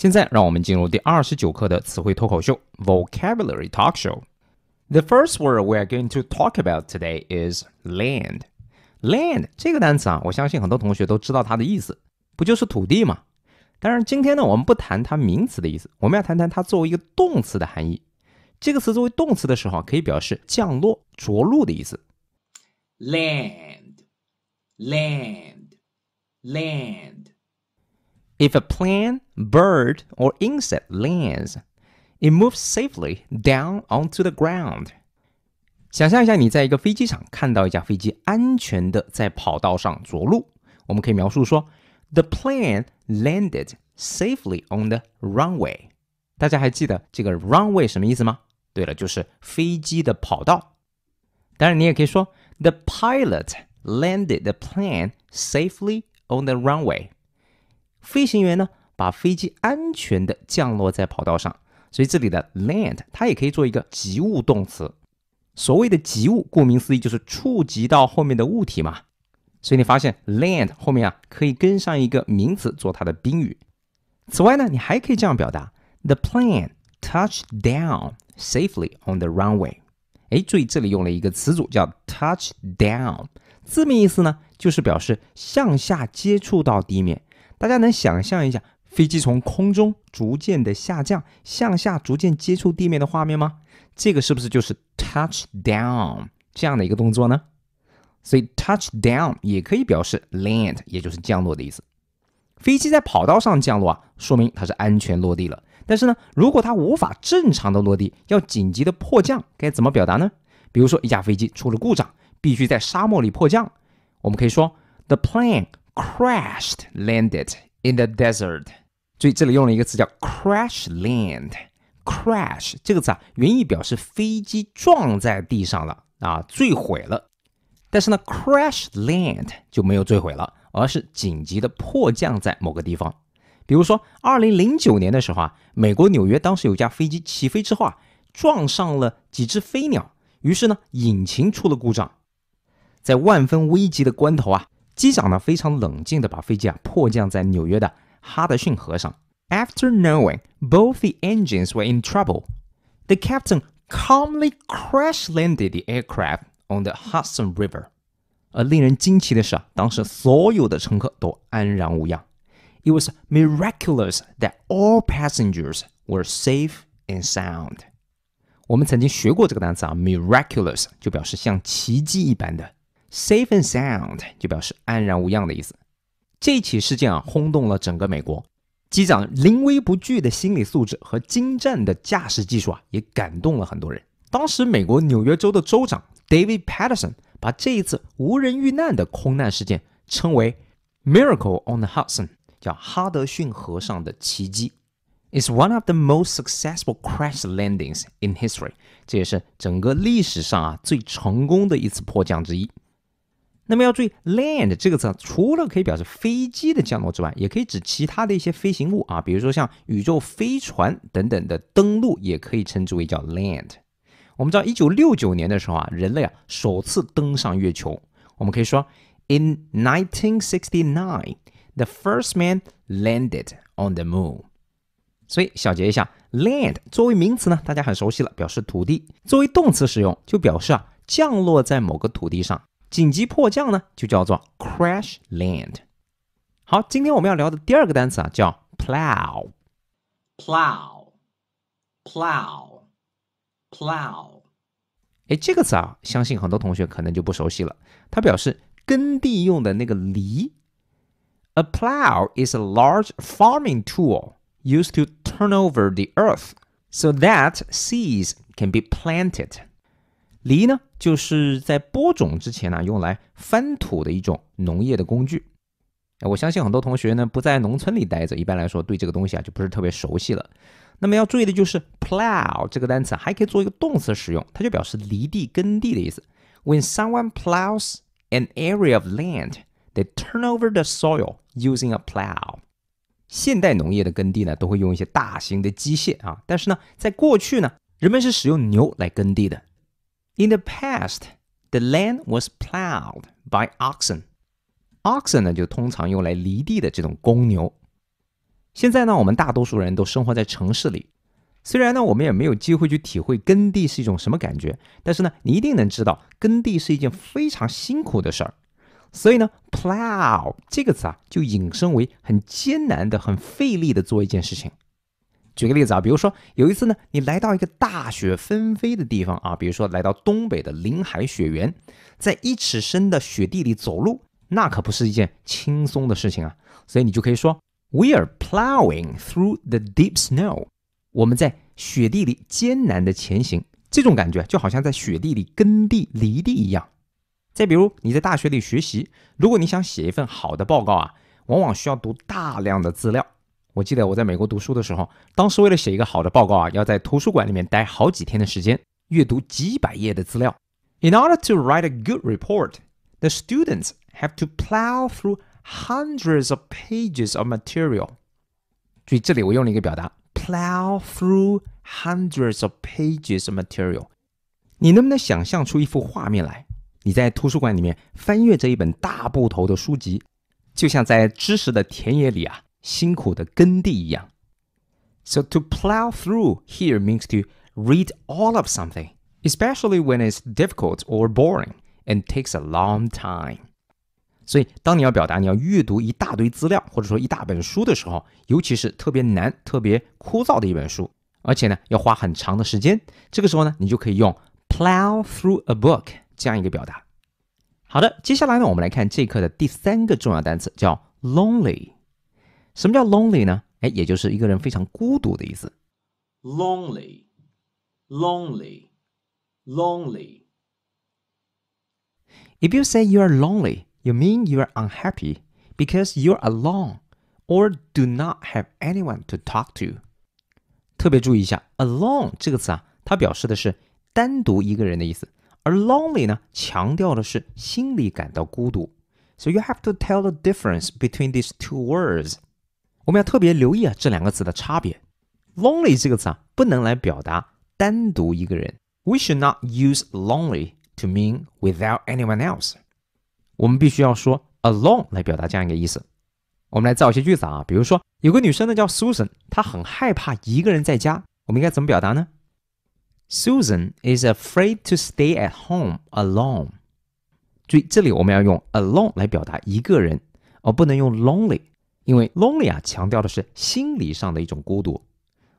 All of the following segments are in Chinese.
现在，让我们进入第二十九课的词汇脱口秀 （Vocabulary Talk Show）。The first word we are going to talk about today is land. Land 这个单词啊，我相信很多同学都知道它的意思，不就是土地吗？但是今天呢，我们不谈它名词的意思，我们要谈谈它作为一个动词的含义。这个词作为动词的时候，可以表示降落、着陆的意思。Land, land, land. If a plant, bird, or insect lands, it moves safely down onto the ground. 想象一下，你在一个飞机场看到一架飞机安全的在跑道上着陆，我们可以描述说：“The plane landed safely on the runway。”大家还记得这个 runway 什么意思吗？对了，就是飞机的跑道。当然，你也可以说：“The pilot landed the plane safely on the runway。”飞行员呢，把飞机安全的降落在跑道上。所以这里的 land 它也可以做一个及物动词。所谓的及物，顾名思义就是触及到后面的物体嘛。所以你发现 land 后面啊，可以跟上一个名词做它的宾语。此外呢，你还可以这样表达：The plane touched down safely on the runway。哎，注意这里用了一个词组叫 touch down，字面意思呢，就是表示向下接触到地面。大家能想象一下飞机从空中逐渐的下降，向下逐渐接触地面的画面吗？这个是不是就是 touch down 这样的一个动作呢？所以 touch down 也可以表示 land，也就是降落的意思。飞机在跑道上降落啊，说明它是安全落地了。但是呢，如果它无法正常的落地，要紧急的迫降，该怎么表达呢？比如说一架飞机出了故障，必须在沙漠里迫降，我们可以说 the plane。Crashed landed in the desert。注意，这里用了一个词叫 crash land。Crash 这个词啊，原意表示飞机撞在地上了啊，坠毁了。但是呢，crash land 就没有坠毁了，而是紧急的迫降在某个地方。比如说，二零零九年的时候啊，美国纽约当时有架飞机起飞之后啊，撞上了几只飞鸟，于是呢，引擎出了故障，在万分危急的关头啊。机长呢非常冷静地把飞机啊迫降在纽约的哈德逊河上。After knowing both the engines were in trouble, the captain calmly crash landed the aircraft on the Hudson River. River。而令人惊奇的是啊，当时所有的乘客都安然无恙。It was miraculous that all passengers were safe and sound。我们曾经学过这个单词啊，miraculous 就表示像奇迹一般的。Safe and sound 就表示安然无恙的意思。这起事件啊，轰动了整个美国。机长临危不惧的心理素质和精湛的驾驶技术啊，也感动了很多人。当时，美国纽约州的州长 David Patterson 把这一次无人遇难的空难事件称为 “Miracle on the Hudson”，叫哈德逊河上的奇迹。It's one of the most successful crash landings in history。这也是整个历史上啊最成功的一次迫降之一。那么要注意，land 这个词除了可以表示飞机的降落之外，也可以指其他的一些飞行物啊，比如说像宇宙飞船等等的登陆，也可以称之为叫 land。我们知道，一九六九年的时候啊，人类啊首次登上月球。我们可以说，In 1969, the first man landed on the moon。所以小结一下，land 作为名词呢，大家很熟悉了，表示土地；作为动词使用，就表示啊降落在某个土地上。紧急迫降呢，就叫做 crash land。好，今天我们要聊的第二个单词啊，叫 plow。plow plow plow。哎，这个词啊，相信很多同学可能就不熟悉了。它表示耕地用的那个犁。A plow is a large farming tool used to turn over the earth so that seeds can be planted. 犁呢，就是在播种之前呢，用来翻土的一种农业的工具。我相信很多同学呢，不在农村里待着，一般来说对这个东西啊，就不是特别熟悉了。那么要注意的就是 plow 这个单词还可以做一个动词使用，它就表示犁地、耕地的意思。When someone plows an area of land, they turn over the soil using a plow。现代农业的耕地呢，都会用一些大型的机械啊，但是呢，在过去呢，人们是使用牛来耕地的。In the past, the land was plowed by oxen. Oxen 呢，就通常用来犁地的这种公牛。现在呢，我们大多数人都生活在城市里。虽然呢，我们也没有机会去体会耕地是一种什么感觉，但是呢，你一定能知道耕地是一件非常辛苦的事儿。所以呢，plow 这个词啊，就引申为很艰难的、很费力的做一件事情。举个例子啊，比如说有一次呢，你来到一个大雪纷飞的地方啊，比如说来到东北的林海雪原，在一尺深的雪地里走路，那可不是一件轻松的事情啊。所以你就可以说，We are plowing through the deep snow。我们在雪地里艰难的前行，这种感觉就好像在雪地里耕地犁地一样。再比如你在大学里学习，如果你想写一份好的报告啊，往往需要读大量的资料。我记得我在美国读书的时候，当时为了写一个好的报告啊，要在图书馆里面待好几天的时间，阅读几百页的资料。In order to write a good report, the students have to plow through hundreds of pages of material. 注意这里我用了一个表达 “plow through hundreds of pages of material”。你能不能想象出一幅画面来？你在图书馆里面翻阅着一本大部头的书籍，就像在知识的田野里啊。辛苦的耕地一样，so to plow through here means to read all of something, especially when it's difficult or boring and takes a long time。所以，当你要表达你要阅读一大堆资料或者说一大本书的时候，尤其是特别难、特别枯燥的一本书，而且呢，要花很长的时间，这个时候呢，你就可以用 plow through a book 这样一个表达。好的，接下来呢，我们来看这课的第三个重要单词，叫 lonely。什么叫 lonely 呢？哎，也就是一个人非常孤独的意思。lonely, lonely, lonely. If you say you are lonely, you mean you are unhappy because you're alone or do not have anyone to talk to. 特别注意一下，alone 这个词啊，它表示的是单独一个人的意思，而 lonely 呢，强调的是心里感到孤独。So you have to tell the difference between these two words. 我们要特别留意啊，这两个词的差别。lonely 这个词啊，不能来表达单独一个人。We should not use lonely to mean without anyone else。我们必须要说 alone 来表达这样一个意思。我们来造一些句子啊，比如说有个女生呢叫 Susan，她很害怕一个人在家。我们应该怎么表达呢？Susan is afraid to stay at home alone。注意这里我们要用 alone 来表达一个人，而不能用 lonely。因为 lonely 啊，强调的是心理上的一种孤独。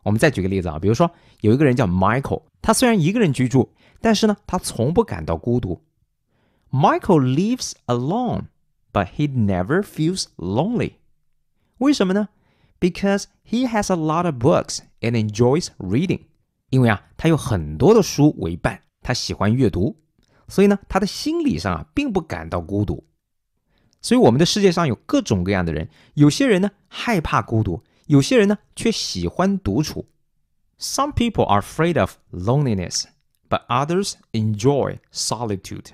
我们再举个例子啊，比如说有一个人叫 Michael，他虽然一个人居住，但是呢，他从不感到孤独。Michael lives alone，but he never feels lonely。为什么呢？Because he has a lot of books and enjoys reading。因为啊，他有很多的书为伴，他喜欢阅读，所以呢，他的心理上啊，并不感到孤独。所以我们的世界上有各种各样的人，有些人呢害怕孤独，有些人呢却喜欢独处。Some people are afraid of loneliness, but others enjoy solitude.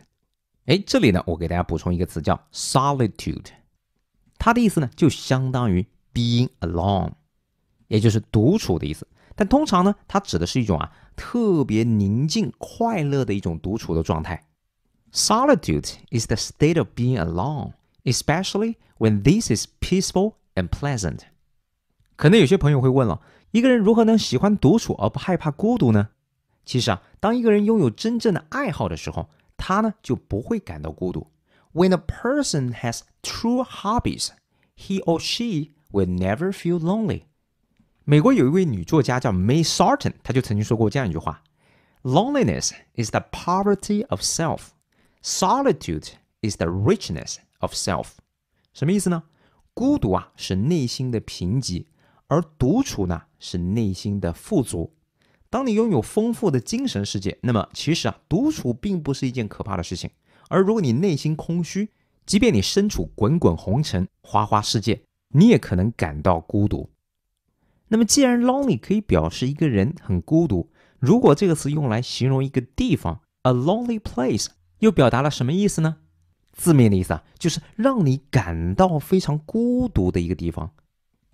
哎，这里呢，我给大家补充一个词叫 solitude，它的意思呢就相当于 being alone，也就是独处的意思。但通常呢，它指的是一种啊特别宁静、快乐的一种独处的状态。Solitude is the state of being alone. especially when this is peaceful and pleasant。可能有些朋友会问了，一个人如何能喜欢独处而不害怕孤独呢？其实啊，当一个人拥有真正的爱好的时候，他呢就不会感到孤独。When a person has true hobbies, he or she will never feel lonely。美国有一位女作家叫 May Sarton，她就曾经说过这样一句话：“Loneliness is the poverty of self. Solitude is the richness of self，什么意思呢？孤独啊，是内心的贫瘠；而独处呢，是内心的富足。当你拥有丰富的精神世界，那么其实啊，独处并不是一件可怕的事情。而如果你内心空虚，即便你身处滚滚红尘、花花世界，你也可能感到孤独。那么，既然 lonely 可以表示一个人很孤独，如果这个词用来形容一个地方，a lonely place 又表达了什么意思呢？字面的意思啊，就是让你感到非常孤独的一个地方。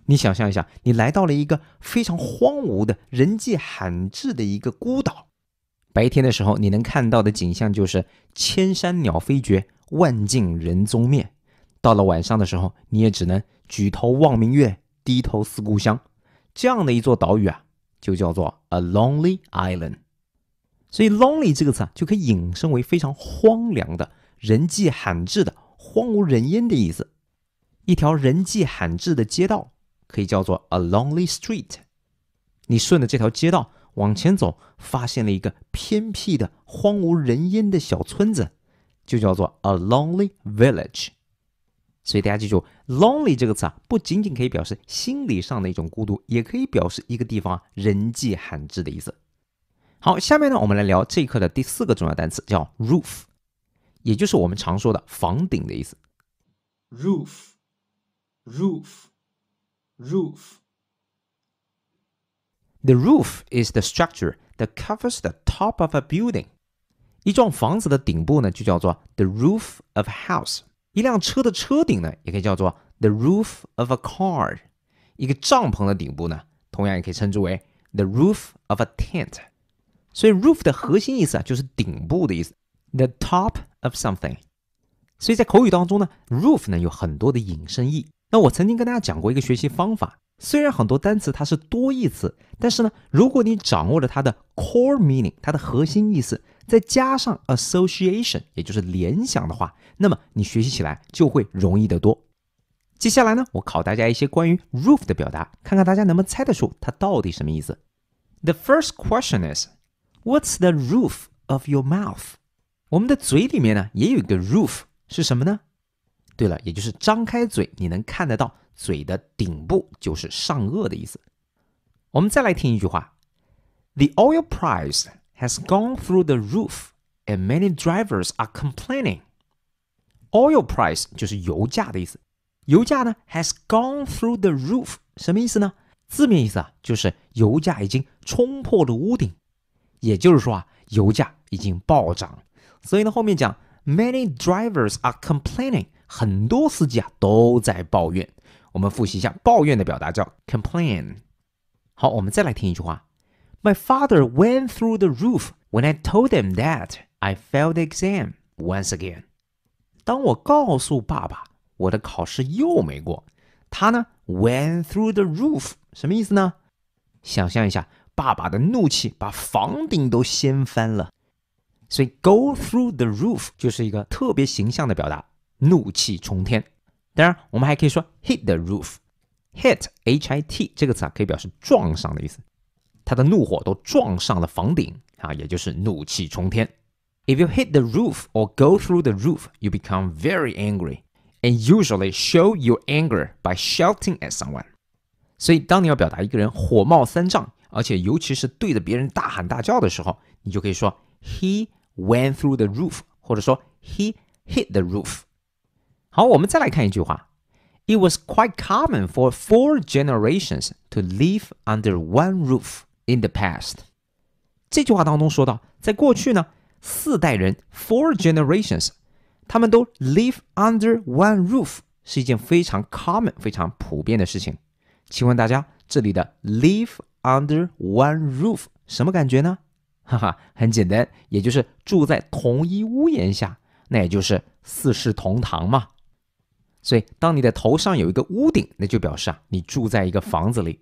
你想象一下，你来到了一个非常荒芜的人迹罕至的一个孤岛。白天的时候，你能看到的景象就是“千山鸟飞绝，万径人踪灭”。到了晚上的时候，你也只能举头望明月，低头思故乡。这样的一座岛屿啊，就叫做 a lonely island。所以，“lonely” 这个词啊，就可以引申为非常荒凉的。人迹罕至的、荒无人烟的意思，一条人迹罕至的街道可以叫做 a lonely street。你顺着这条街道往前走，发现了一个偏僻的、荒无人烟的小村子，就叫做 a lonely village。所以大家记住，lonely 这个词啊，不仅仅可以表示心理上的一种孤独，也可以表示一个地方人迹罕至的意思。好，下面呢，我们来聊这一课的第四个重要单词，叫 roof。也就是我们常说的“房顶”的意思。Roof, roof roof. roof The is the structure that covers the top of a building. 一幢房子的顶部呢，就叫做 the roof of a house。一辆车的车顶呢，也可以叫做 the roof of a car。一个帐篷的顶部呢，同样也可以称之为 the roof of a tent。所以 roof 的核心意思啊，就是顶部的意思。The top of something，所以在口语当中呢，roof 呢有很多的引申义。那我曾经跟大家讲过一个学习方法，虽然很多单词它是多义词，但是呢，如果你掌握了它的 core meaning，它的核心意思，再加上 association，也就是联想的话，那么你学习起来就会容易得多。接下来呢，我考大家一些关于 roof 的表达，看看大家能不能猜得出它到底什么意思。The first question is，What's the roof of your mouth？我们的嘴里面呢，也有一个 roof 是什么呢？对了，也就是张开嘴，你能看得到嘴的顶部，就是上颚的意思。我们再来听一句话：“The oil price has gone through the roof, and many drivers are complaining.” Oil price 就是油价的意思。油价呢，has gone through the roof，什么意思呢？字面意思啊，就是油价已经冲破了屋顶，也就是说啊，油价已经暴涨。所以呢，后面讲，many drivers are complaining，很多司机啊都在抱怨。我们复习一下抱怨的表达叫 complain。好，我们再来听一句话，My father went through the roof when I told him that I failed the exam once again。当我告诉爸爸我的考试又没过，他呢 went through the roof，什么意思呢？想象一下，爸爸的怒气把房顶都掀翻了。所以 go through the roof 就是一个特别形象的表达，怒气冲天。当然，我们还可以说 hit the roof。hit h i t 这个词啊，可以表示撞上的意思，他的怒火都撞上了房顶啊，也就是怒气冲天。If you hit the roof or go through the roof, you become very angry and usually show your anger by shouting at someone. 所以，当你要表达一个人火冒三丈，而且尤其是对着别人大喊大叫的时候，你就可以说 He went through the roof，或者说 he hit the roof。好，我们再来看一句话。It was quite common for four generations to live under one roof in the past。这句话当中说到，在过去呢，四代人 four generations） live under one roof，是一件非常 common、非常普遍的事情。请问大家，这里的 live under one roof 什么感觉呢？哈哈，很简单，也就是住在同一屋檐下，那也就是四世同堂嘛。所以，当你的头上有一个屋顶，那就表示啊，你住在一个房子里。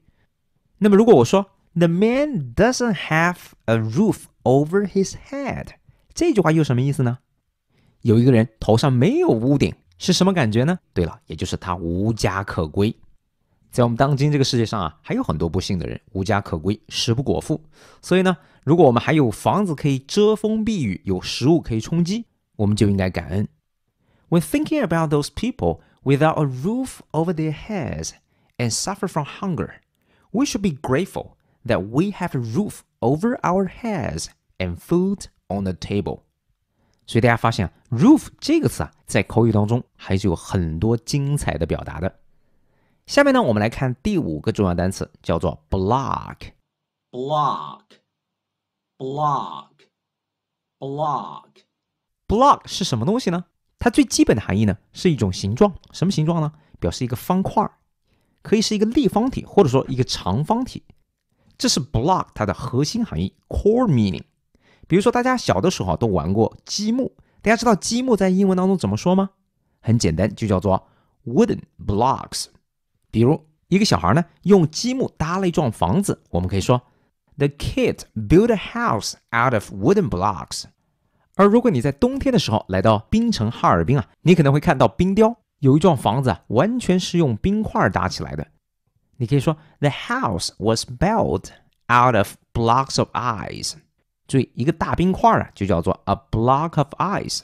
那么，如果我说 The man doesn't have a roof over his head，这句话又什么意思呢？有一个人头上没有屋顶，是什么感觉呢？对了，也就是他无家可归。在我们当今这个世界上啊，还有很多不幸的人无家可归、食不果腹。所以呢，如果我们还有房子可以遮风避雨、有食物可以充饥，我们就应该感恩。When thinking about those people without a roof over their heads and suffer from hunger, we should be grateful that we have a roof over our heads and food on the table。所以大家发现 “roof” 这个词啊，在口语当中还是有很多精彩的表达的。下面呢，我们来看第五个重要单词，叫做 block。block，block，block，block 是什么东西呢？它最基本的含义呢，是一种形状，什么形状呢？表示一个方块，可以是一个立方体，或者说一个长方体。这是 block 它的核心含义 （core meaning）。比如说，大家小的时候都玩过积木，大家知道积木在英文当中怎么说吗？很简单，就叫做 wooden blocks。比如一个小孩呢，用积木搭了一幢房子，我们可以说，The kid built a house out of wooden blocks。而如果你在冬天的时候来到冰城哈尔滨啊，你可能会看到冰雕，有一幢房子啊，完全是用冰块搭起来的。你可以说，The house was built out of blocks of ice。注意，一个大冰块啊，就叫做 a block of ice。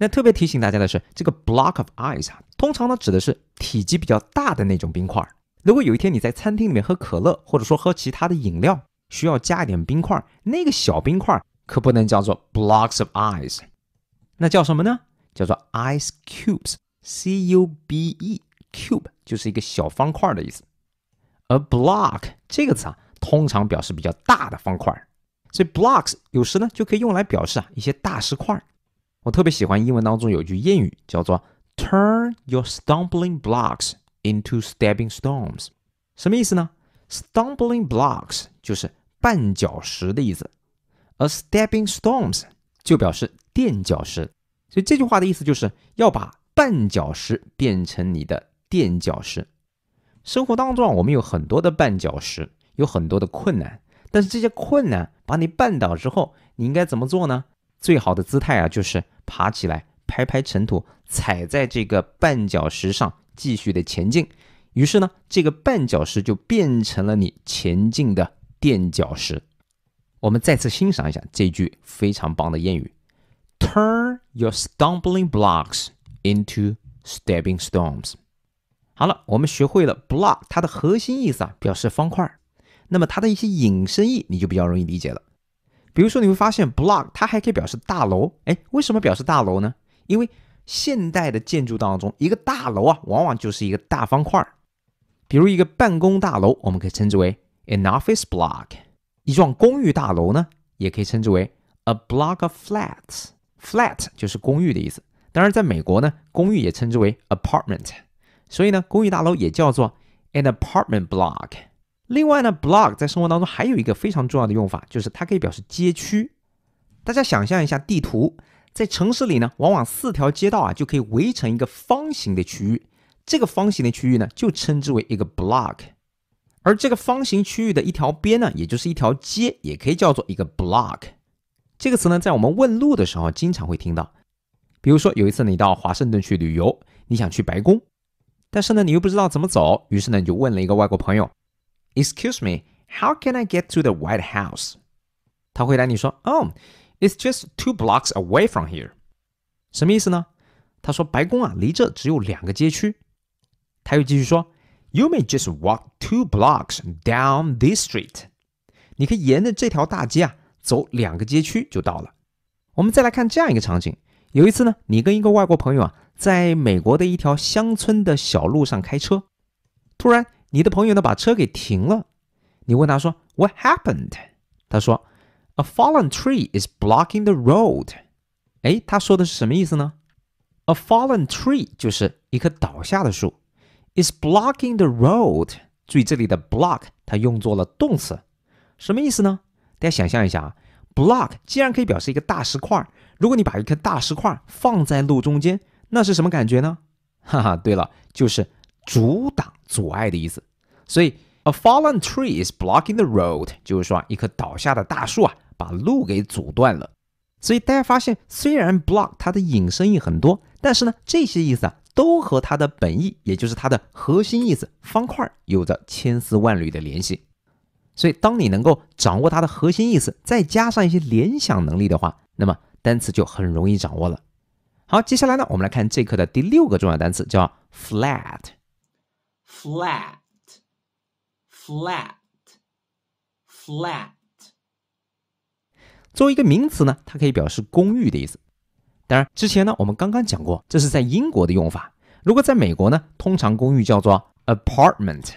那特别提醒大家的是，这个 block of ice 啊，通常呢指的是体积比较大的那种冰块。如果有一天你在餐厅里面喝可乐，或者说喝其他的饮料，需要加一点冰块，那个小冰块可不能叫做 blocks of ice，那叫什么呢？叫做 ice cubes，c u b e cube 就是一个小方块的意思。而 block 这个词啊，通常表示比较大的方块，所以 blocks 有时呢就可以用来表示啊一些大石块。我特别喜欢英文当中有句谚语，叫做 "Turn your stumbling blocks into stepping stones"，什么意思呢？Stumbling blocks 就是绊脚石的意思，而 stepping stones 就表示垫脚石。所以这句话的意思就是要把绊脚石变成你的垫脚石。生活当中，我们有很多的绊脚石，有很多的困难，但是这些困难把你绊倒之后，你应该怎么做呢？最好的姿态啊，就是爬起来，拍拍尘土，踩在这个绊脚石上，继续的前进。于是呢，这个绊脚石就变成了你前进的垫脚石。我们再次欣赏一下这句非常棒的谚语：Turn your stumbling blocks into stepping stones。好了，我们学会了 block，它的核心意思啊，表示方块儿。那么它的一些引申义，你就比较容易理解了。比如说，你会发现 block 它还可以表示大楼。哎，为什么表示大楼呢？因为现代的建筑当中，一个大楼啊，往往就是一个大方块儿。比如一个办公大楼，我们可以称之为 an office block；一幢公寓大楼呢，也可以称之为 a block of flats。flat 就是公寓的意思。当然，在美国呢，公寓也称之为 apartment，所以呢，公寓大楼也叫做 an apartment block。另外呢，block 在生活当中还有一个非常重要的用法，就是它可以表示街区。大家想象一下地图，在城市里呢，往往四条街道啊就可以围成一个方形的区域，这个方形的区域呢就称之为一个 block，而这个方形区域的一条边呢，也就是一条街，也可以叫做一个 block。这个词呢，在我们问路的时候经常会听到。比如说有一次呢，你到华盛顿去旅游，你想去白宫，但是呢，你又不知道怎么走，于是呢，你就问了一个外国朋友。Excuse me, how can I get to the White House？他回答你说：“Oh, it's just two blocks away from here。”什么意思呢？他说：“白宫啊，离这只有两个街区。”他又继续说：“You may just walk two blocks down this street。”你可以沿着这条大街啊，走两个街区就到了。我们再来看这样一个场景：有一次呢，你跟一个外国朋友啊，在美国的一条乡村的小路上开车，突然。你的朋友呢？把车给停了。你问他说：“What happened？” 他说：“A fallen tree is blocking the road。”哎，他说的是什么意思呢？A fallen tree 就是一棵倒下的树。is blocking the road，注意这里的 block 它用作了动词，什么意思呢？大家想象一下啊，block 既然可以表示一个大石块，如果你把一颗大石块放在路中间，那是什么感觉呢？哈哈，对了，就是。阻挡、阻碍的意思，所以 a fallen tree is blocking the road 就是说一棵倒下的大树啊，把路给阻断了。所以大家发现，虽然 block 它的引申义很多，但是呢，这些意思啊，都和它的本意，也就是它的核心意思“方块”有着千丝万缕的联系。所以，当你能够掌握它的核心意思，再加上一些联想能力的话，那么单词就很容易掌握了。好，接下来呢，我们来看这课的第六个重要单词，叫 flat。Flat, flat, flat，作为一个名词呢，它可以表示公寓的意思。当然，之前呢我们刚刚讲过，这是在英国的用法。如果在美国呢，通常公寓叫做 apartment。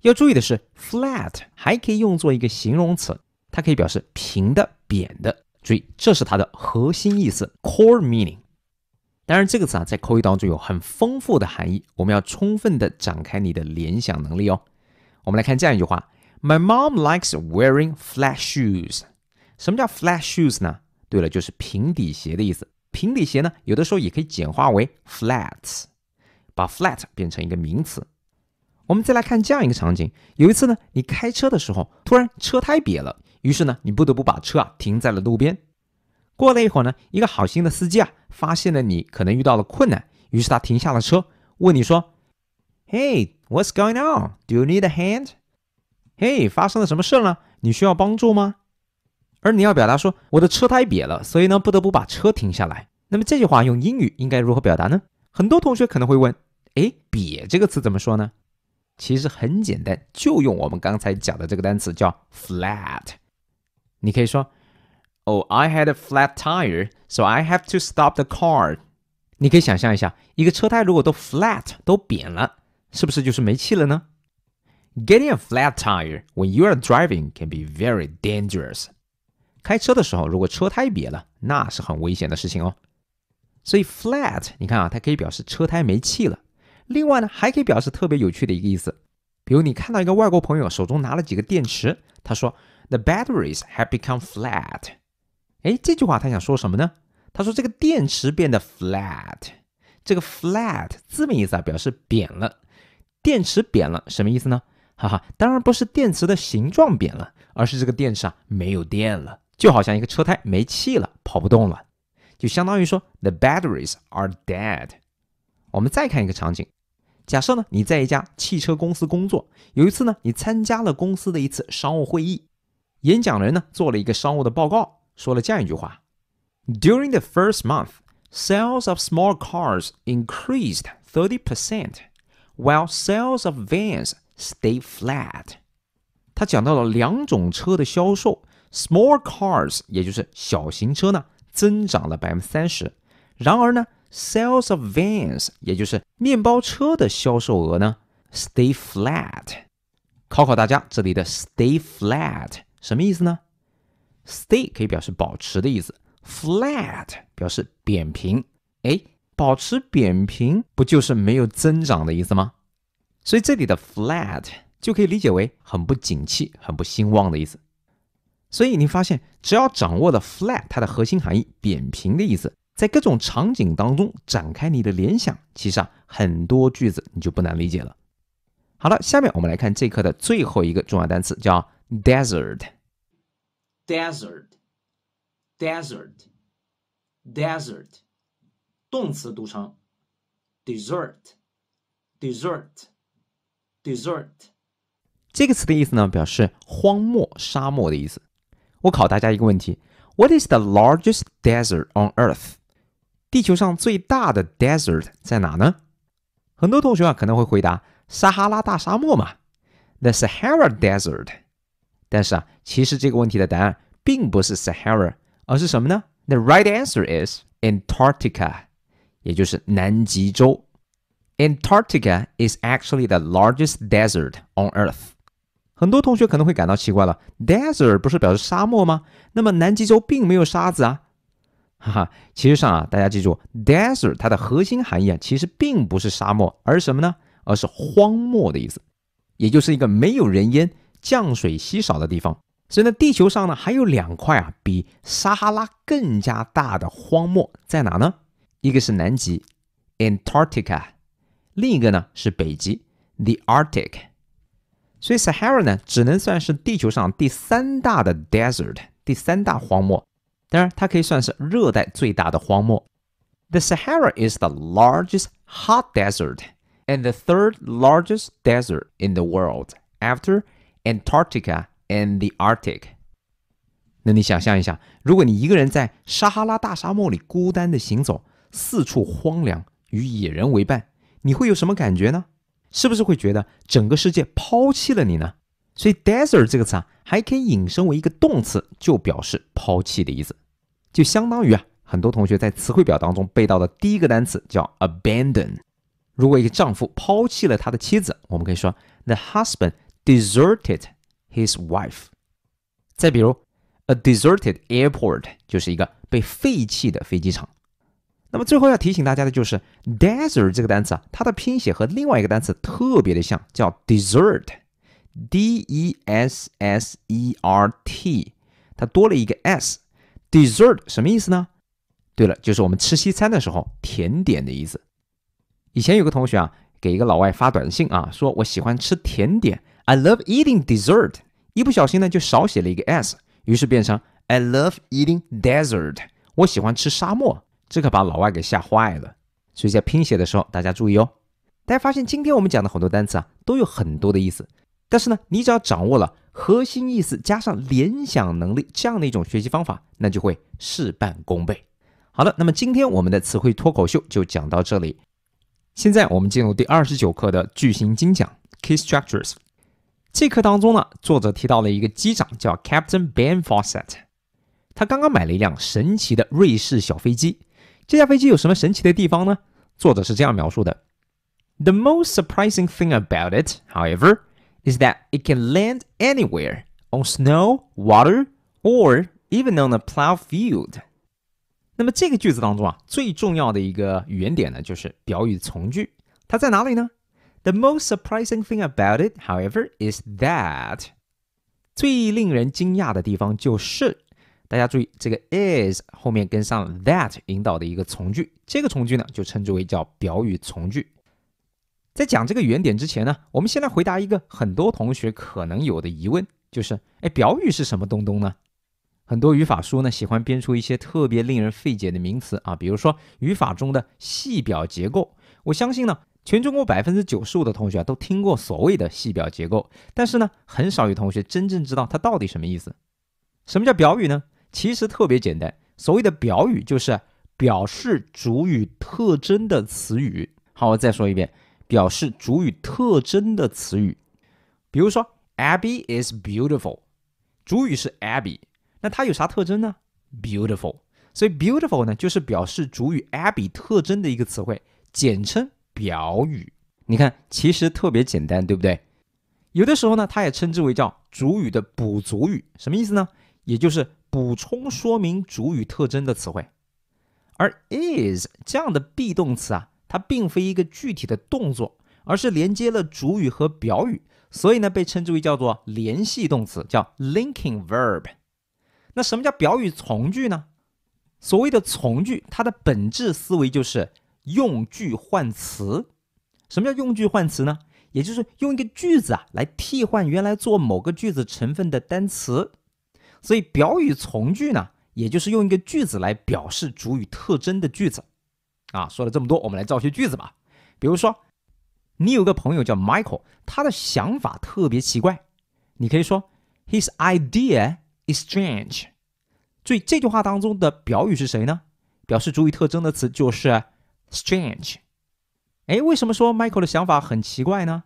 要注意的是，flat 还可以用作一个形容词，它可以表示平的、扁的。注意，这是它的核心意思 （core meaning）。当然，这个词啊，在口语当中有很丰富的含义，我们要充分的展开你的联想能力哦。我们来看这样一句话：My mom likes wearing flat shoes。什么叫 flat shoes 呢？对了，就是平底鞋的意思。平底鞋呢，有的时候也可以简化为 flats，把 flat 变成一个名词。我们再来看这样一个场景：有一次呢，你开车的时候，突然车胎瘪了，于是呢，你不得不把车啊停在了路边。过了一会儿呢，一个好心的司机啊，发现了你可能遇到了困难，于是他停下了车，问你说：“Hey, what's going on? Do you need a hand?” 嘿，发生了什么事了？你需要帮助吗？而你要表达说我的车胎瘪了，所以呢不得不把车停下来。那么这句话用英语应该如何表达呢？很多同学可能会问：“哎，瘪这个词怎么说呢？”其实很简单，就用我们刚才讲的这个单词叫 flat。你可以说。Oh, I had a flat tire, so I have to stop the car. 你可以想象一下，一个车胎如果都 flat 都扁了，是不是就是没气了呢？Getting a flat tire when you are driving can be very dangerous. 开车的时候，如果车胎瘪了，那是很危险的事情哦。所以 flat，你看啊，它可以表示车胎没气了。另外呢，还可以表示特别有趣的一个意思，比如你看到一个外国朋友手中拿了几个电池，他说 The batteries have become flat。哎，这句话他想说什么呢？他说这个电池变得 flat，这个 flat 字面意思啊，表示扁了。电池扁了什么意思呢？哈哈，当然不是电池的形状扁了，而是这个电池啊没有电了，就好像一个车胎没气了，跑不动了。就相当于说 the batteries are dead。我们再看一个场景，假设呢你在一家汽车公司工作，有一次呢你参加了公司的一次商务会议，演讲人呢做了一个商务的报告。说了这样一句话：During the first month, sales of small cars increased thirty percent, while sales of vans stay flat. 他讲到了两种车的销售，small cars 也就是小型车呢增长了百分之三十，然而呢，sales of vans 也就是面包车的销售额呢 stay flat。考考大家，这里的 stay flat 什么意思呢？Stay 可以表示保持的意思，Flat 表示扁平。哎，保持扁平不就是没有增长的意思吗？所以这里的 Flat 就可以理解为很不景气、很不兴旺的意思。所以你发现，只要掌握了 Flat 它的核心含义——扁平的意思，在各种场景当中展开你的联想，其实啊，很多句子你就不难理解了。好了，下面我们来看这课的最后一个重要单词，叫 Desert。desert，desert，desert，动词读成 desert，desert，desert。这个词的意思呢，表示荒漠、沙漠的意思。我考大家一个问题：What is the largest desert on Earth？地球上最大的 desert 在哪呢？很多同学啊可能会回答：撒哈拉大沙漠嘛，the Sahara desert。但是啊，其实这个问题的答案并不是 Sahara，而是什么呢？The right answer is Antarctica，也就是南极洲。Antarctica is actually the largest desert on Earth。很多同学可能会感到奇怪了，desert 不是表示沙漠吗？那么南极洲并没有沙子啊！哈哈，其实上啊，大家记住，desert 它的核心含义啊，其实并不是沙漠，而是什么呢？而是荒漠的意思，也就是一个没有人烟。降水稀少的地方。所以呢，地球上呢还有两块啊比撒哈拉更加大的荒漠在哪呢？一个是南极 （Antarctica），另一个呢是北极 （the Arctic）。所以 Sahara 呢只能算是地球上第三大的 desert，第三大荒漠。当然，它可以算是热带最大的荒漠。The Sahara is the largest hot desert and the third largest desert in the world after Antarctica and the Arctic。那你想象一下，如果你一个人在撒哈拉大沙漠里孤单的行走，四处荒凉，与野人为伴，你会有什么感觉呢？是不是会觉得整个世界抛弃了你呢？所以，desert 这个词啊，还可以引申为一个动词，就表示抛弃的意思，就相当于啊，很多同学在词汇表当中背到的第一个单词叫 abandon。如果一个丈夫抛弃了他的妻子，我们可以说 the husband。Deserted his wife。再比如，a deserted airport 就是一个被废弃的飞机场。那么最后要提醒大家的就是，desert 这个单词啊，它的拼写和另外一个单词特别的像，叫 dessert，d e s s e r t，它多了一个 s。dessert 什么意思呢？对了，就是我们吃西餐的时候甜点的意思。以前有个同学啊，给一个老外发短信啊，说我喜欢吃甜点。I love eating dessert。一不小心呢，就少写了一个 s，于是变成 I love eating desert。我喜欢吃沙漠，这可把老外给吓坏了。所以在拼写的时候，大家注意哦。大家发现，今天我们讲的很多单词啊，都有很多的意思。但是呢，你只要掌握了核心意思，加上联想能力这样的一种学习方法，那就会事半功倍。好了，那么今天我们的词汇脱口秀就讲到这里。现在我们进入第二十九课的句型精讲，Key Structures。这课当中呢，作者提到了一个机长叫 Captain Ben Fawcett，他刚刚买了一辆神奇的瑞士小飞机。这架飞机有什么神奇的地方呢？作者是这样描述的：The most surprising thing about it, however, is that it can land anywhere on snow, water, or even on a plough field。那么这个句子当中啊，最重要的一个语言点呢，就是表语从句，它在哪里呢？The most surprising thing about it, however, is that 最令人惊讶的地方就是，大家注意这个 is 后面跟上 that 引导的一个从句，这个从句呢就称之为叫表语从句。在讲这个原点之前呢，我们先来回答一个很多同学可能有的疑问，就是哎，表语是什么东东呢？很多语法书呢喜欢编出一些特别令人费解的名词啊，比如说语法中的系表结构，我相信呢。全中国百分之九十五的同学啊，都听过所谓的系表结构，但是呢，很少有同学真正知道它到底什么意思。什么叫表语呢？其实特别简单，所谓的表语就是表示主语特征的词语。好，我再说一遍，表示主语特征的词语。比如说，Abby is beautiful，主语是 Abby，那它有啥特征呢？Beautiful，所以 beautiful 呢，就是表示主语 Abby 特征的一个词汇，简称。表语，你看，其实特别简单，对不对？有的时候呢，它也称之为叫主语的补足语，什么意思呢？也就是补充说明主语特征的词汇。而 is 这样的 be 动词啊，它并非一个具体的动作，而是连接了主语和表语，所以呢，被称之为叫做联系动词，叫 linking verb。那什么叫表语从句呢？所谓的从句，它的本质思维就是。用句换词，什么叫用句换词呢？也就是用一个句子啊来替换原来做某个句子成分的单词。所以表语从句呢，也就是用一个句子来表示主语特征的句子。啊，说了这么多，我们来造些句子吧。比如说，你有个朋友叫 Michael，他的想法特别奇怪。你可以说 His idea is strange。注意这句话当中的表语是谁呢？表示主语特征的词就是。Strange，哎，为什么说 Michael 的想法很奇怪呢？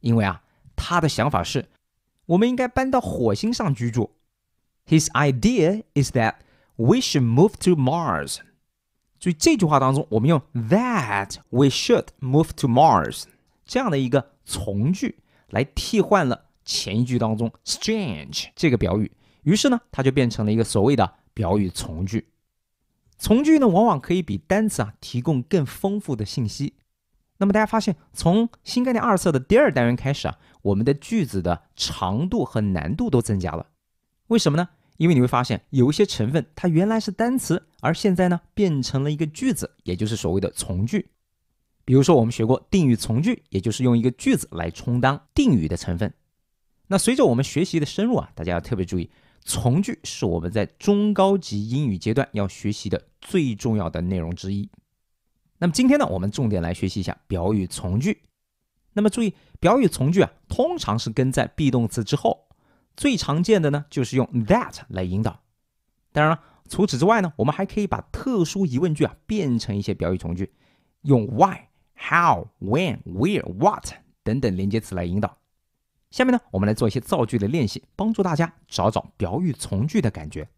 因为啊，他的想法是，我们应该搬到火星上居住。His idea is that we should move to Mars。所以这句话当中，我们用 "That we should move to Mars" 这样的一个从句，来替换了前一句当中 "Strange" 这个表语，于是呢，它就变成了一个所谓的表语从句。从句呢，往往可以比单词啊提供更丰富的信息。那么大家发现，从新概念二册的第二单元开始啊，我们的句子的长度和难度都增加了。为什么呢？因为你会发现，有一些成分它原来是单词，而现在呢变成了一个句子，也就是所谓的从句。比如说，我们学过定语从句，也就是用一个句子来充当定语的成分。那随着我们学习的深入啊，大家要特别注意。从句是我们在中高级英语阶段要学习的最重要的内容之一。那么今天呢，我们重点来学习一下表语从句。那么注意，表语从句啊，通常是跟在 be 动词之后，最常见的呢就是用 that 来引导。当然了，除此之外呢，我们还可以把特殊疑问句啊变成一些表语从句，用 why、how、when、where、what 等等连接词来引导。下面呢，我们来做一些造句的练习，帮助大家找找表语从句的感觉。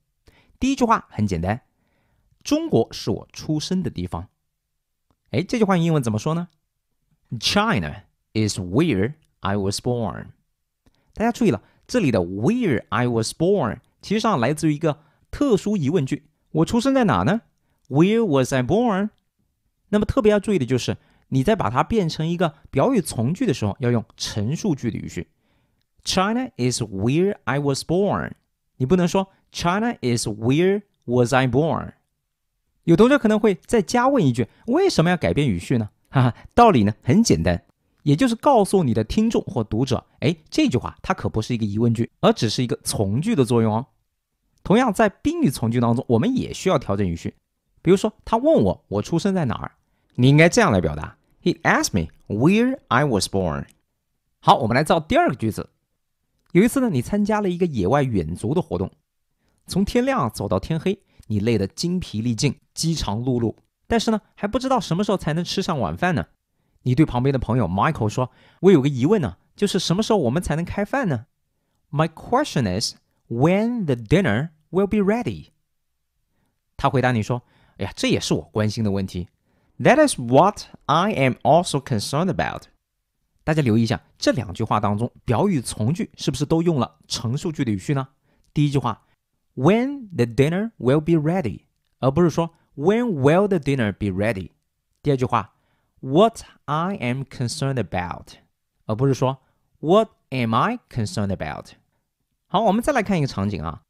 第一句话很简单，中国是我出生的地方。哎，这句话英文怎么说呢？China is where I was born。大家注意了，这里的 where I was born 其实上来自于一个特殊疑问句，我出生在哪呢？Where was I born？那么特别要注意的就是，你在把它变成一个表语从句的时候，要用陈述句的语序。China is where I was born。你不能说 China is where was I born。有同学可能会再加问一句：为什么要改变语序呢？哈哈，道理呢很简单，也就是告诉你的听众或读者，哎，这句话它可不是一个疑问句，而只是一个从句的作用哦。同样，在宾语从句当中，我们也需要调整语序。比如说，他问我我出生在哪儿，你应该这样来表达：He asked me where I was born。好，我们来造第二个句子。有一次呢，你参加了一个野外远足的活动，从天亮走到天黑，你累得精疲力尽，饥肠辘辘，但是呢，还不知道什么时候才能吃上晚饭呢？你对旁边的朋友 Michael 说：“我有个疑问呢，就是什么时候我们才能开饭呢？”My question is when the dinner will be ready。他回答你说：“哎呀，这也是我关心的问题。”That is what I am also concerned about。大家留意一下这两句话当中，表语从句是不是都用了陈述句的语序呢？第一句话，When the dinner will be ready，而不是说 When will the dinner be ready？第二句话，What I am concerned about，而不是说 What am I concerned about？好，我们再来看一个场景啊，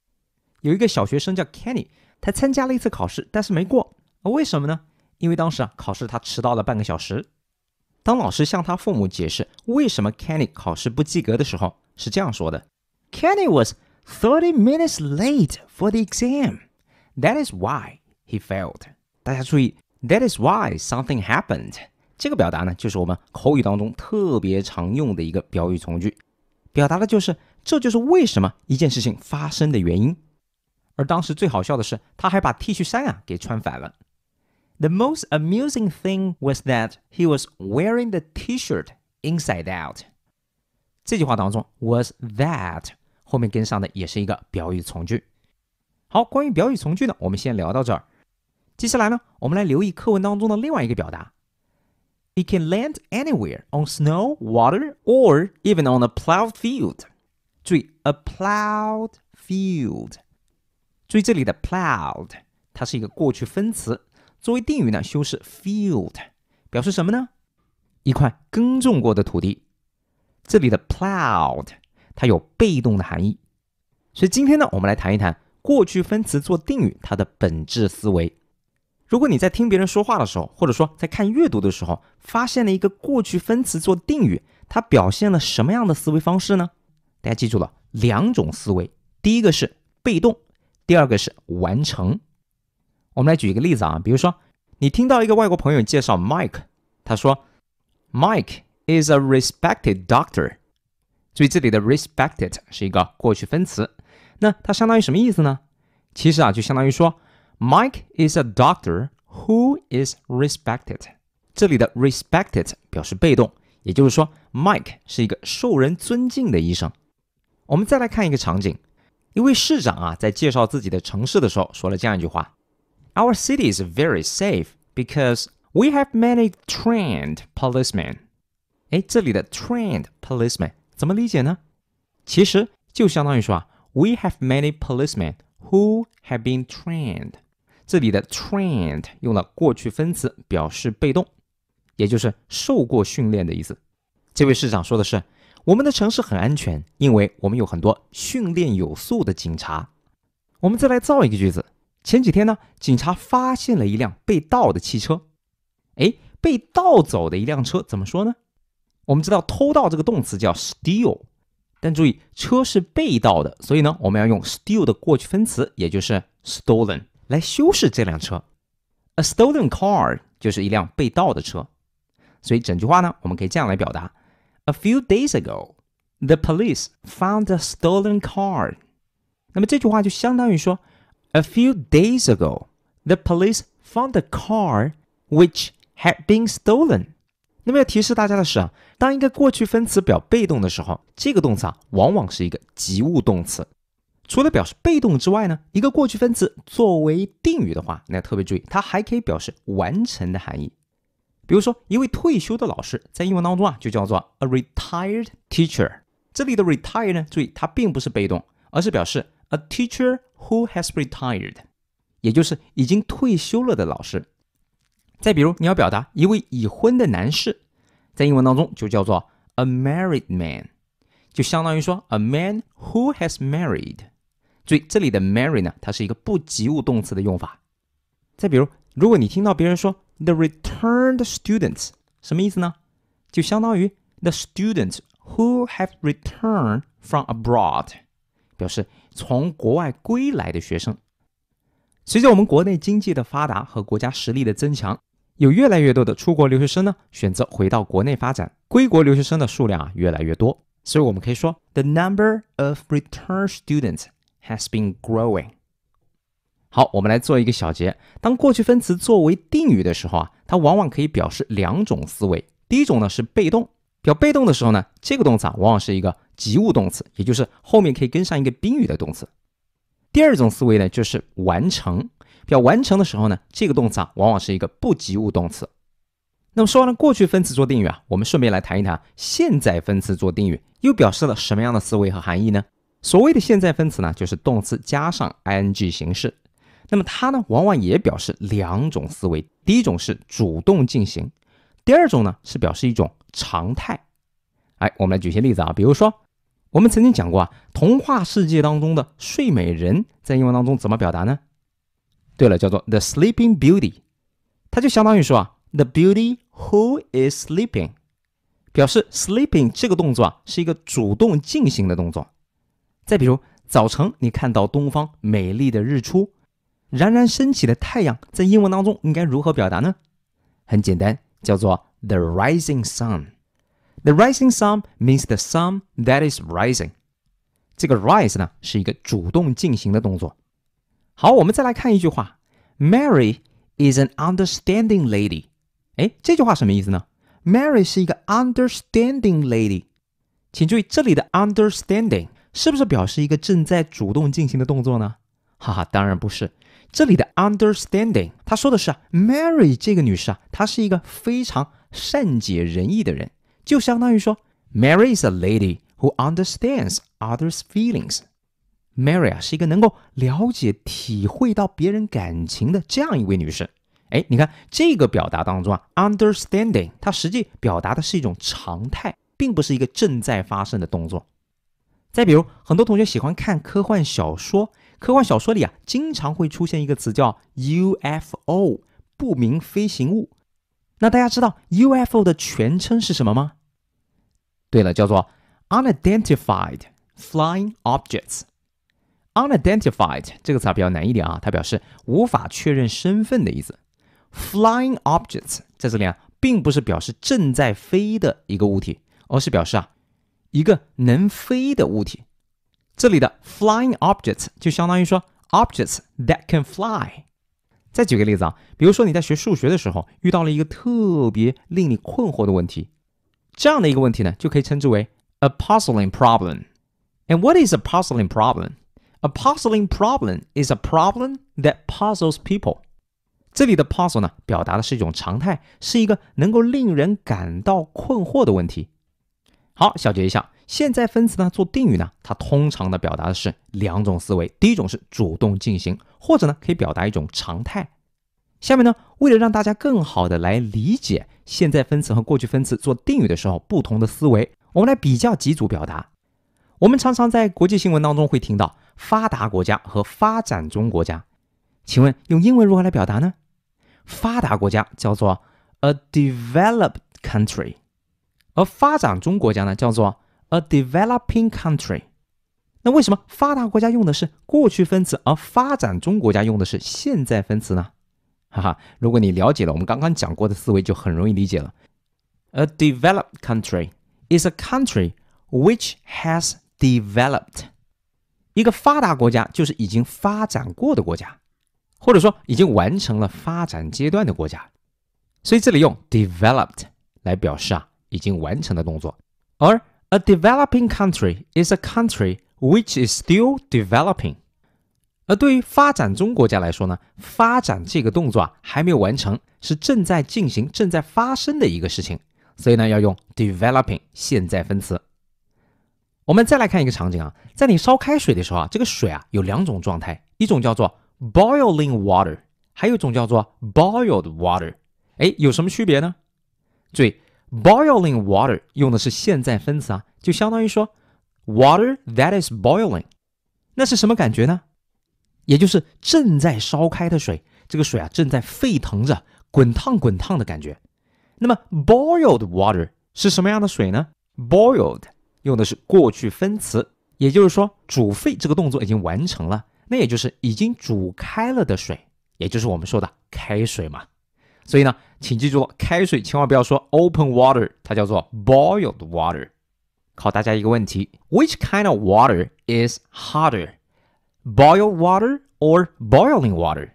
有一个小学生叫 Kenny，他参加了一次考试，但是没过，为什么呢？因为当时啊，考试他迟到了半个小时。当老师向他父母解释为什么 Kenny 考试不及格的时候，是这样说的：Kenny was thirty minutes late for the exam. That is why he failed. 大家注意，That is why something happened. 这个表达呢，就是我们口语当中特别常用的一个表语从句，表达的就是这就是为什么一件事情发生的原因。而当时最好笑的是，他还把 T 恤衫啊给穿反了。The most amusing thing was that he was wearing the T-shirt inside out。这句话当中，was that 后面跟上的也是一个表语从句。好，关于表语从句呢，我们先聊到这儿。接下来呢，我们来留意课文当中的另外一个表达：It can land anywhere on snow, water, or even on a plowed field。注意，a plowed field。注意这里的 plowed，它是一个过去分词。作为定语呢，修饰 field，表示什么呢？一块耕种过的土地。这里的 plowed，它有被动的含义。所以今天呢，我们来谈一谈过去分词做定语它的本质思维。如果你在听别人说话的时候，或者说在看阅读的时候，发现了一个过去分词做定语，它表现了什么样的思维方式呢？大家记住了两种思维：第一个是被动，第二个是完成。我们来举一个例子啊，比如说你听到一个外国朋友介绍 Mike，他说：“Mike is a respected doctor。”注意这里的 “respected” 是一个过去分词，那它相当于什么意思呢？其实啊，就相当于说 “Mike is a doctor who is respected”。这里的 “respected” 表示被动，也就是说 Mike 是一个受人尊敬的医生。我们再来看一个场景，一位市长啊在介绍自己的城市的时候说了这样一句话。Our city is very safe because we have many trained policemen。哎，这里的 trained policemen 怎么理解呢？其实就相当于说啊，we have many policemen who have been trained。这里的 trained 用了过去分词表示被动，也就是受过训练的意思。这位市长说的是，我们的城市很安全，因为我们有很多训练有素的警察。我们再来造一个句子。前几天呢，警察发现了一辆被盗的汽车。哎，被盗走的一辆车怎么说呢？我们知道“偷盗”这个动词叫 steal，但注意车是被盗的，所以呢，我们要用 steal 的过去分词，也就是 stolen，来修饰这辆车。A stolen car 就是一辆被盗的车。所以整句话呢，我们可以这样来表达：A few days ago, the police found a stolen car。那么这句话就相当于说。A few days ago, the police found the car which had been stolen。那么要提示大家的是啊，当一个过去分词表被动的时候，这个动词啊往往是一个及物动词。除了表示被动之外呢，一个过去分词作为定语的话，那要特别注意，它还可以表示完成的含义。比如说，一位退休的老师在英文当中啊就叫做 a retired teacher。这里的 retire 呢，注意它并不是被动，而是表示 a teacher。Who has retired，也就是已经退休了的老师。再比如，你要表达一位已婚的男士，在英文当中就叫做 a married man，就相当于说 a man who has married。注意这里的 marry 呢，它是一个不及物动词的用法。再比如，如果你听到别人说 the returned students，什么意思呢？就相当于 the students who have returned from abroad，表示。从国外归来的学生，随着我们国内经济的发达和国家实力的增强，有越来越多的出国留学生呢选择回到国内发展。归国留学生的数量啊越来越多，所以我们可以说，the number of return students has been growing。好，我们来做一个小结。当过去分词作为定语的时候啊，它往往可以表示两种思维。第一种呢是被动。表被动的时候呢，这个动词啊往往是一个及物动词，也就是后面可以跟上一个宾语的动词。第二种思维呢，就是完成表完成的时候呢，这个动词啊往往是一个不及物动词。那么说完了过去分词做定语啊，我们顺便来谈一谈现在分词做定语又表示了什么样的思维和含义呢？所谓的现在分词呢，就是动词加上 ing 形式。那么它呢，往往也表示两种思维：第一种是主动进行，第二种呢是表示一种。常态，哎，我们来举些例子啊，比如说，我们曾经讲过啊，童话世界当中的睡美人，在英文当中怎么表达呢？对了，叫做 The Sleeping Beauty，它就相当于说啊，The beauty who is sleeping，表示 sleeping 这个动作啊是一个主动进行的动作。再比如早晨你看到东方美丽的日出，冉冉升起的太阳，在英文当中应该如何表达呢？很简单，叫做。the rising sun. The rising sun means the sun that is rising。这个 rise 呢是一个主动进行的动作。好，我们再来看一句话：Mary is an understanding lady。哎，这句话什么意思呢？Mary 是一个 understanding lady。请注意这里的 understanding 是不是表示一个正在主动进行的动作呢？哈哈，当然不是。这里的 understanding，他说的是啊，Mary 这个女士啊，她是一个非常善解人意的人，就相当于说，Mary is a lady who understands others' feelings。Mary 啊，是一个能够了解、体会到别人感情的这样一位女士。哎，你看这个表达当中啊，understanding，它实际表达的是一种常态，并不是一个正在发生的动作。再比如，很多同学喜欢看科幻小说，科幻小说里啊，经常会出现一个词叫 UFO，不明飞行物。那大家知道 UFO 的全称是什么吗？对了，叫做 Unidentified Flying Objects。Unidentified 这个词比较难一点啊，它表示无法确认身份的意思。Flying objects 在这里啊，并不是表示正在飞的一个物体，而是表示啊，一个能飞的物体。这里的 Flying objects 就相当于说 Objects that can fly。再举个例子啊，比如说你在学数学的时候遇到了一个特别令你困惑的问题，这样的一个问题呢，就可以称之为 a puzzling problem。And what is a puzzling problem? A puzzling problem is a problem that puzzles people。这里的 puzzle 呢，表达的是一种常态，是一个能够令人感到困惑的问题。好，小结一下，现在分词呢做定语呢，它通常的表达的是两种思维，第一种是主动进行，或者呢可以表达一种常态。下面呢，为了让大家更好的来理解现在分词和过去分词做定语的时候不同的思维，我们来比较几组表达。我们常常在国际新闻当中会听到发达国家和发展中国家，请问用英文如何来表达呢？发达国家叫做 a developed country。而发展中国家呢，叫做 a developing country。那为什么发达国家用的是过去分词，而发展中国家用的是现在分词呢？哈哈，如果你了解了我们刚刚讲过的思维，就很容易理解了。A developed country is a country which has developed。一个发达国家就是已经发展过的国家，或者说已经完成了发展阶段的国家，所以这里用 developed 来表示啊。已经完成的动作，而 a developing country is a country which is still developing。而对于发展中国家来说呢，发展这个动作啊还没有完成，是正在进行、正在发生的一个事情，所以呢要用 developing 现在分词。我们再来看一个场景啊，在你烧开水的时候啊，这个水啊有两种状态，一种叫做 boiling water，还有一种叫做 boiled water。哎，有什么区别呢？注意。Boiling water 用的是现在分词啊，就相当于说 water that is boiling，那是什么感觉呢？也就是正在烧开的水，这个水啊正在沸腾着，滚烫滚烫的感觉。那么 boiled water 是什么样的水呢？Boiled 用的是过去分词，也就是说煮沸这个动作已经完成了，那也就是已经煮开了的水，也就是我们说的开水嘛。所以呢，请记住，开水千万不要说 open water，它叫做 boiled water。考大家一个问题：Which kind of water is hotter，boiled water or boiling water？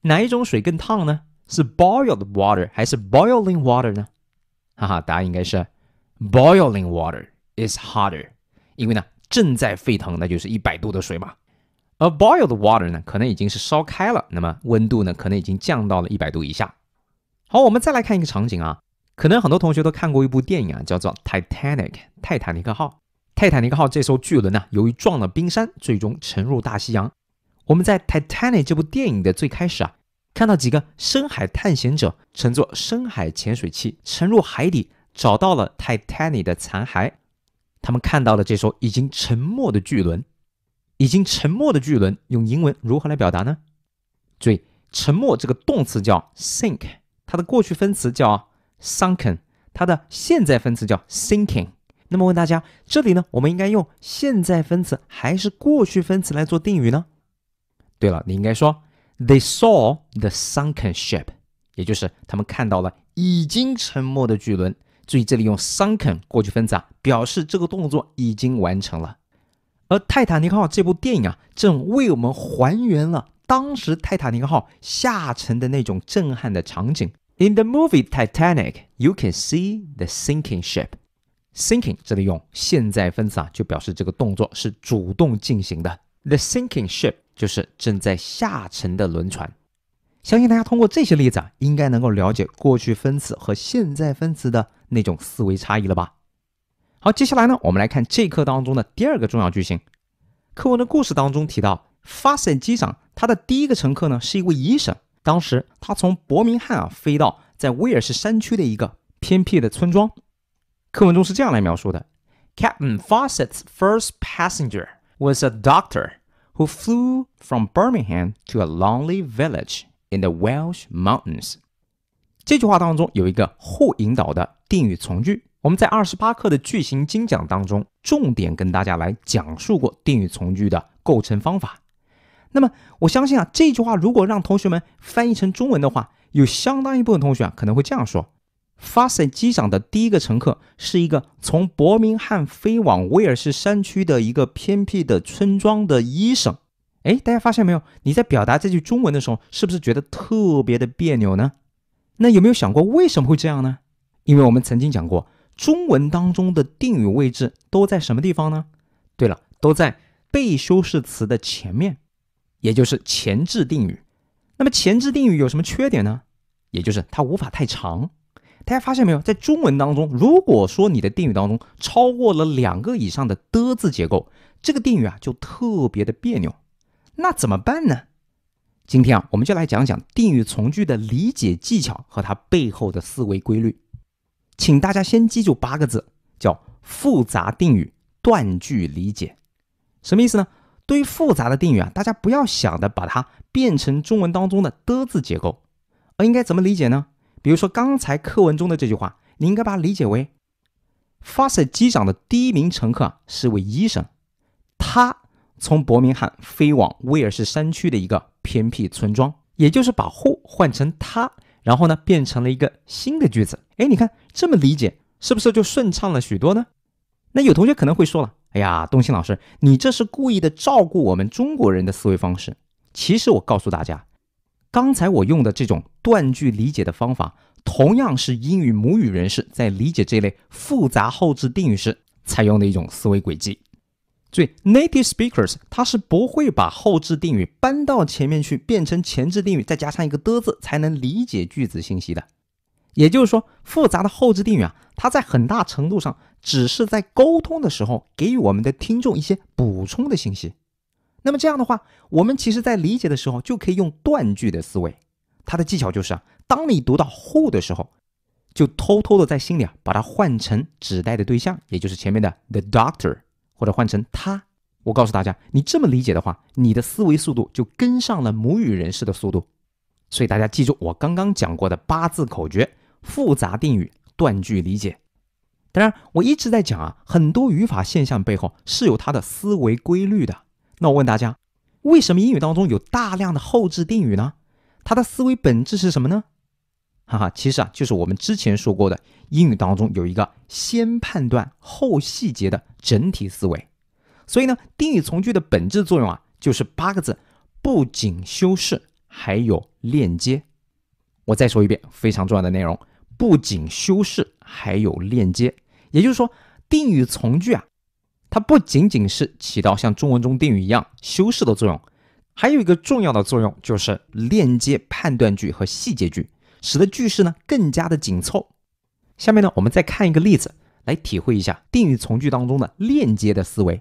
哪一种水更烫呢？是 boiled water 还是 boiling water 呢？哈哈，答案应该是 boiling water is hotter，因为呢正在沸腾，那就是一百度的水嘛。而 boiled water 呢，可能已经是烧开了，那么温度呢，可能已经降到了一百度以下。好，我们再来看一个场景啊，可能很多同学都看过一部电影啊，叫做《Titanic》泰坦尼克号。泰坦尼克号这艘巨轮呢，由于撞了冰山，最终沉入大西洋。我们在《Titanic》这部电影的最开始啊，看到几个深海探险者乘坐深海潜水器沉入海底，找到了《Titanic》的残骸。他们看到了这艘已经沉没的巨轮。已经沉没的巨轮用英文如何来表达呢？注意“沉没”这个动词叫 “sink”。它的过去分词叫 sunken，它的现在分词叫 sinking。那么问大家，这里呢，我们应该用现在分词还是过去分词来做定语呢？对了，你应该说 they saw the sunken ship，也就是他们看到了已经沉没的巨轮。注意这里用 sunken 过去分词啊，表示这个动作已经完成了。而《泰坦尼克号》这部电影啊，正为我们还原了。当时泰坦尼克号下沉的那种震撼的场景。In the movie Titanic, you can see the sinking ship. Sinking 这里用现在分词啊，就表示这个动作是主动进行的。The sinking ship 就是正在下沉的轮船。相信大家通过这些例子啊，应该能够了解过去分词和现在分词的那种思维差异了吧？好，接下来呢，我们来看这课当中的第二个重要句型。课文的故事当中提到，发现机长。他的第一个乘客呢是一位医生。当时他从伯明翰啊飞到在威尔士山区的一个偏僻的村庄。课文中是这样来描述的：Captain Fawcett's first passenger was a doctor who flew from Birmingham to a lonely village in the Welsh mountains。这句话当中有一个 who 引导的定语从句。我们在二十八课的句型精讲当中重点跟大家来讲述过定语从句的构成方法。那么，我相信啊，这句话如果让同学们翻译成中文的话，有相当一部分同学啊可能会这样说：“发现机长的第一个乘客是一个从伯明翰飞往威尔士山区的一个偏僻的村庄的医生。”哎，大家发现没有？你在表达这句中文的时候，是不是觉得特别的别扭呢？那有没有想过为什么会这样呢？因为我们曾经讲过，中文当中的定语位置都在什么地方呢？对了，都在被修饰词的前面。也就是前置定语，那么前置定语有什么缺点呢？也就是它无法太长。大家发现没有，在中文当中，如果说你的定语当中超过了两个以上的的字结构，这个定语啊就特别的别扭。那怎么办呢？今天啊，我们就来讲讲定语从句的理解技巧和它背后的思维规律。请大家先记住八个字，叫复杂定语断句理解，什么意思呢？对于复杂的定语啊，大家不要想着把它变成中文当中的的字结构，而应该怎么理解呢？比如说刚才课文中的这句话，你应该把它理解为：发射机长的第一名乘客是位医生，他从伯明翰飞往威尔士山区的一个偏僻村庄，也就是把 who 换成他，然后呢，变成了一个新的句子。哎，你看这么理解，是不是就顺畅了许多呢？那有同学可能会说了。哎呀，东兴老师，你这是故意的照顾我们中国人的思维方式。其实我告诉大家，刚才我用的这种断句理解的方法，同样是英语母语人士在理解这类复杂后置定语时采用的一种思维轨迹。注意，native speakers 他是不会把后置定语搬到前面去，变成前置定语，再加上一个的字才能理解句子信息的。也就是说，复杂的后置定语啊，它在很大程度上只是在沟通的时候给予我们的听众一些补充的信息。那么这样的话，我们其实在理解的时候就可以用断句的思维。它的技巧就是啊，当你读到 who 的时候，就偷偷的在心里啊把它换成指代的对象，也就是前面的 the doctor，或者换成他。我告诉大家，你这么理解的话，你的思维速度就跟上了母语人士的速度。所以大家记住我刚刚讲过的八字口诀。复杂定语断句理解，当然，我一直在讲啊，很多语法现象背后是有它的思维规律的。那我问大家，为什么英语当中有大量的后置定语呢？它的思维本质是什么呢？哈哈，其实啊，就是我们之前说过的，英语当中有一个先判断后细节的整体思维。所以呢，定语从句的本质作用啊，就是八个字：不仅修饰，还有链接。我再说一遍，非常重要的内容。不仅修饰，还有链接。也就是说，定语从句啊，它不仅仅是起到像中文中定语一样修饰的作用，还有一个重要的作用就是链接判断句和细节句，使得句式呢更加的紧凑。下面呢，我们再看一个例子，来体会一下定语从句当中的链接的思维。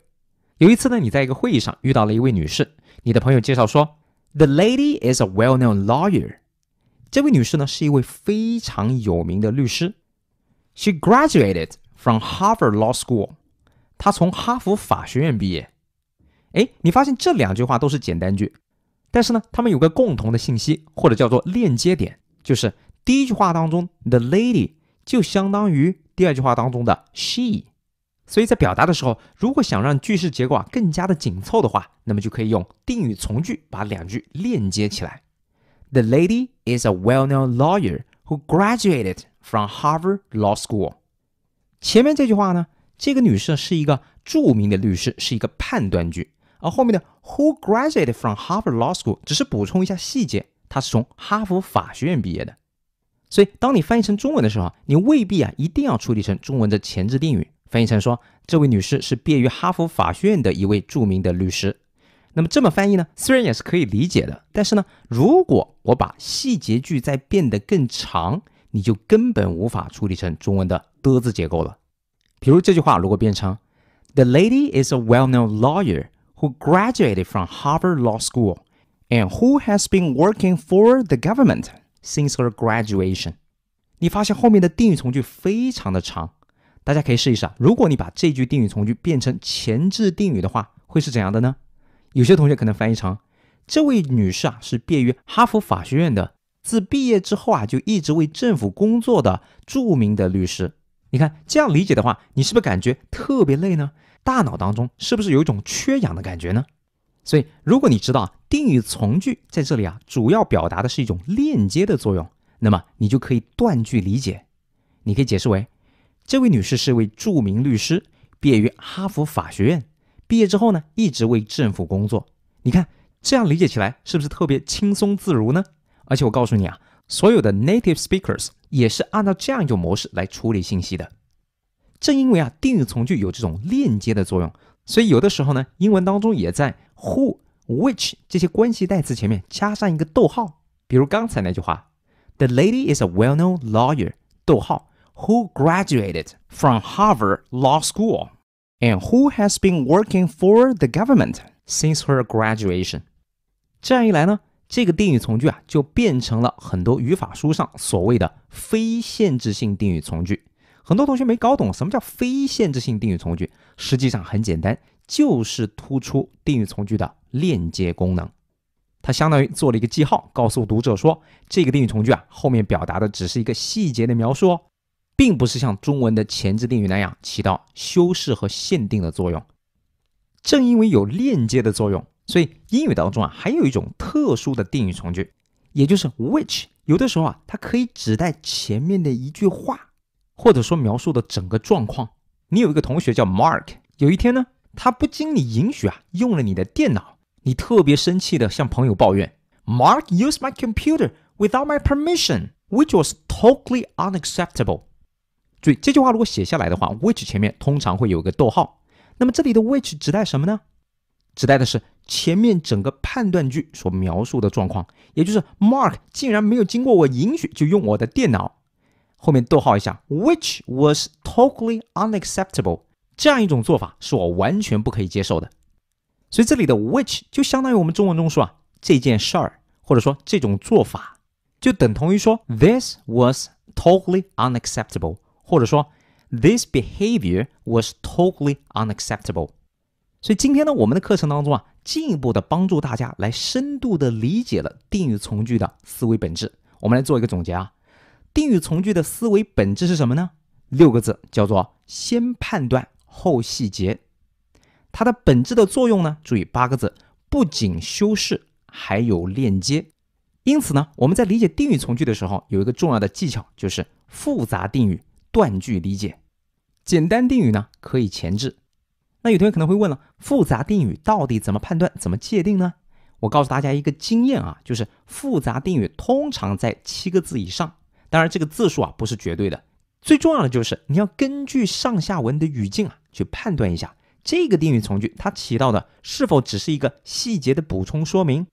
有一次呢，你在一个会议上遇到了一位女士，你的朋友介绍说，The lady is a well-known lawyer。这位女士呢是一位非常有名的律师。She graduated from Harvard Law School。她从哈佛法学院毕业。哎，你发现这两句话都是简单句，但是呢，它们有个共同的信息，或者叫做链接点，就是第一句话当中 the lady 就相当于第二句话当中的 she。所以在表达的时候，如果想让句式结构啊更加的紧凑的话，那么就可以用定语从句把两句链接起来。The lady is a well-known lawyer who graduated from Harvard Law School。前面这句话呢，这个女士是一个著名的律师，是一个判断句，而后面的 who graduated from Harvard Law School 只是补充一下细节，她是从哈佛法学院毕业的。所以，当你翻译成中文的时候，你未必啊一定要处理成中文的前置定语，翻译成说，这位女士是毕业于哈佛法学院的一位著名的律师。那么这么翻译呢？虽然也是可以理解的，但是呢，如果我把细节句再变得更长，你就根本无法处理成中文的的字结构了。比如这句话，如果变成 The lady is a well-known lawyer who graduated from Harvard Law School and who has been working for the government since her graduation，你发现后面的定语从句非常的长。大家可以试一试，啊。如果你把这句定语从句变成前置定语的话，会是怎样的呢？有些同学可能翻译成：“这位女士啊，是毕业于哈佛法学院的，自毕业之后啊，就一直为政府工作的著名的律师。”你看这样理解的话，你是不是感觉特别累呢？大脑当中是不是有一种缺氧的感觉呢？所以，如果你知道定语从句在这里啊，主要表达的是一种链接的作用，那么你就可以断句理解，你可以解释为：这位女士是位著名律师，毕业于哈佛法学院。毕业之后呢，一直为政府工作。你看这样理解起来是不是特别轻松自如呢？而且我告诉你啊，所有的 native speakers 也是按照这样一种模式来处理信息的。正因为啊定语从句有这种链接的作用，所以有的时候呢，英文当中也在 who，which 这些关系代词前面加上一个逗号。比如刚才那句话，The lady is a well-known lawyer，逗号，who graduated from Harvard Law School。And who has been working for the government since her graduation？这样一来呢，这个定语从句啊就变成了很多语法书上所谓的非限制性定语从句。很多同学没搞懂什么叫非限制性定语从句，实际上很简单，就是突出定语从句的链接功能。它相当于做了一个记号，告诉读者说，这个定语从句啊后面表达的只是一个细节的描述。哦，并不是像中文的前置定语那样起到修饰和限定的作用。正因为有链接的作用，所以英语当中啊还有一种特殊的定语从句，也就是 which。有的时候啊，它可以指代前面的一句话，或者说描述的整个状况。你有一个同学叫 Mark，有一天呢，他不经你允许啊，用了你的电脑，你特别生气的向朋友抱怨：“Mark used my computer without my permission, which was totally unacceptable.” 所以这句话如果写下来的话，which 前面通常会有个逗号。那么这里的 which 指代什么呢？指代的是前面整个判断句所描述的状况，也就是 Mark 竟然没有经过我允许就用我的电脑。后面逗号一下，which was totally unacceptable，这样一种做法是我完全不可以接受的。所以这里的 which 就相当于我们中文中说啊，这件事儿或者说这种做法，就等同于说 this was totally unacceptable。或者说，this behavior was totally unacceptable。所以今天呢，我们的课程当中啊，进一步的帮助大家来深度的理解了定语从句的思维本质。我们来做一个总结啊，定语从句的思维本质是什么呢？六个字叫做先判断后细节。它的本质的作用呢，注意八个字，不仅修饰，还有链接。因此呢，我们在理解定语从句的时候，有一个重要的技巧，就是复杂定语。断句理解，简单定语呢可以前置。那有同学可能会问了，复杂定语到底怎么判断，怎么界定呢？我告诉大家一个经验啊，就是复杂定语通常在七个字以上。当然这个字数啊不是绝对的，最重要的就是你要根据上下文的语境啊去判断一下这个定语从句它起到的是否只是一个细节的补充说明。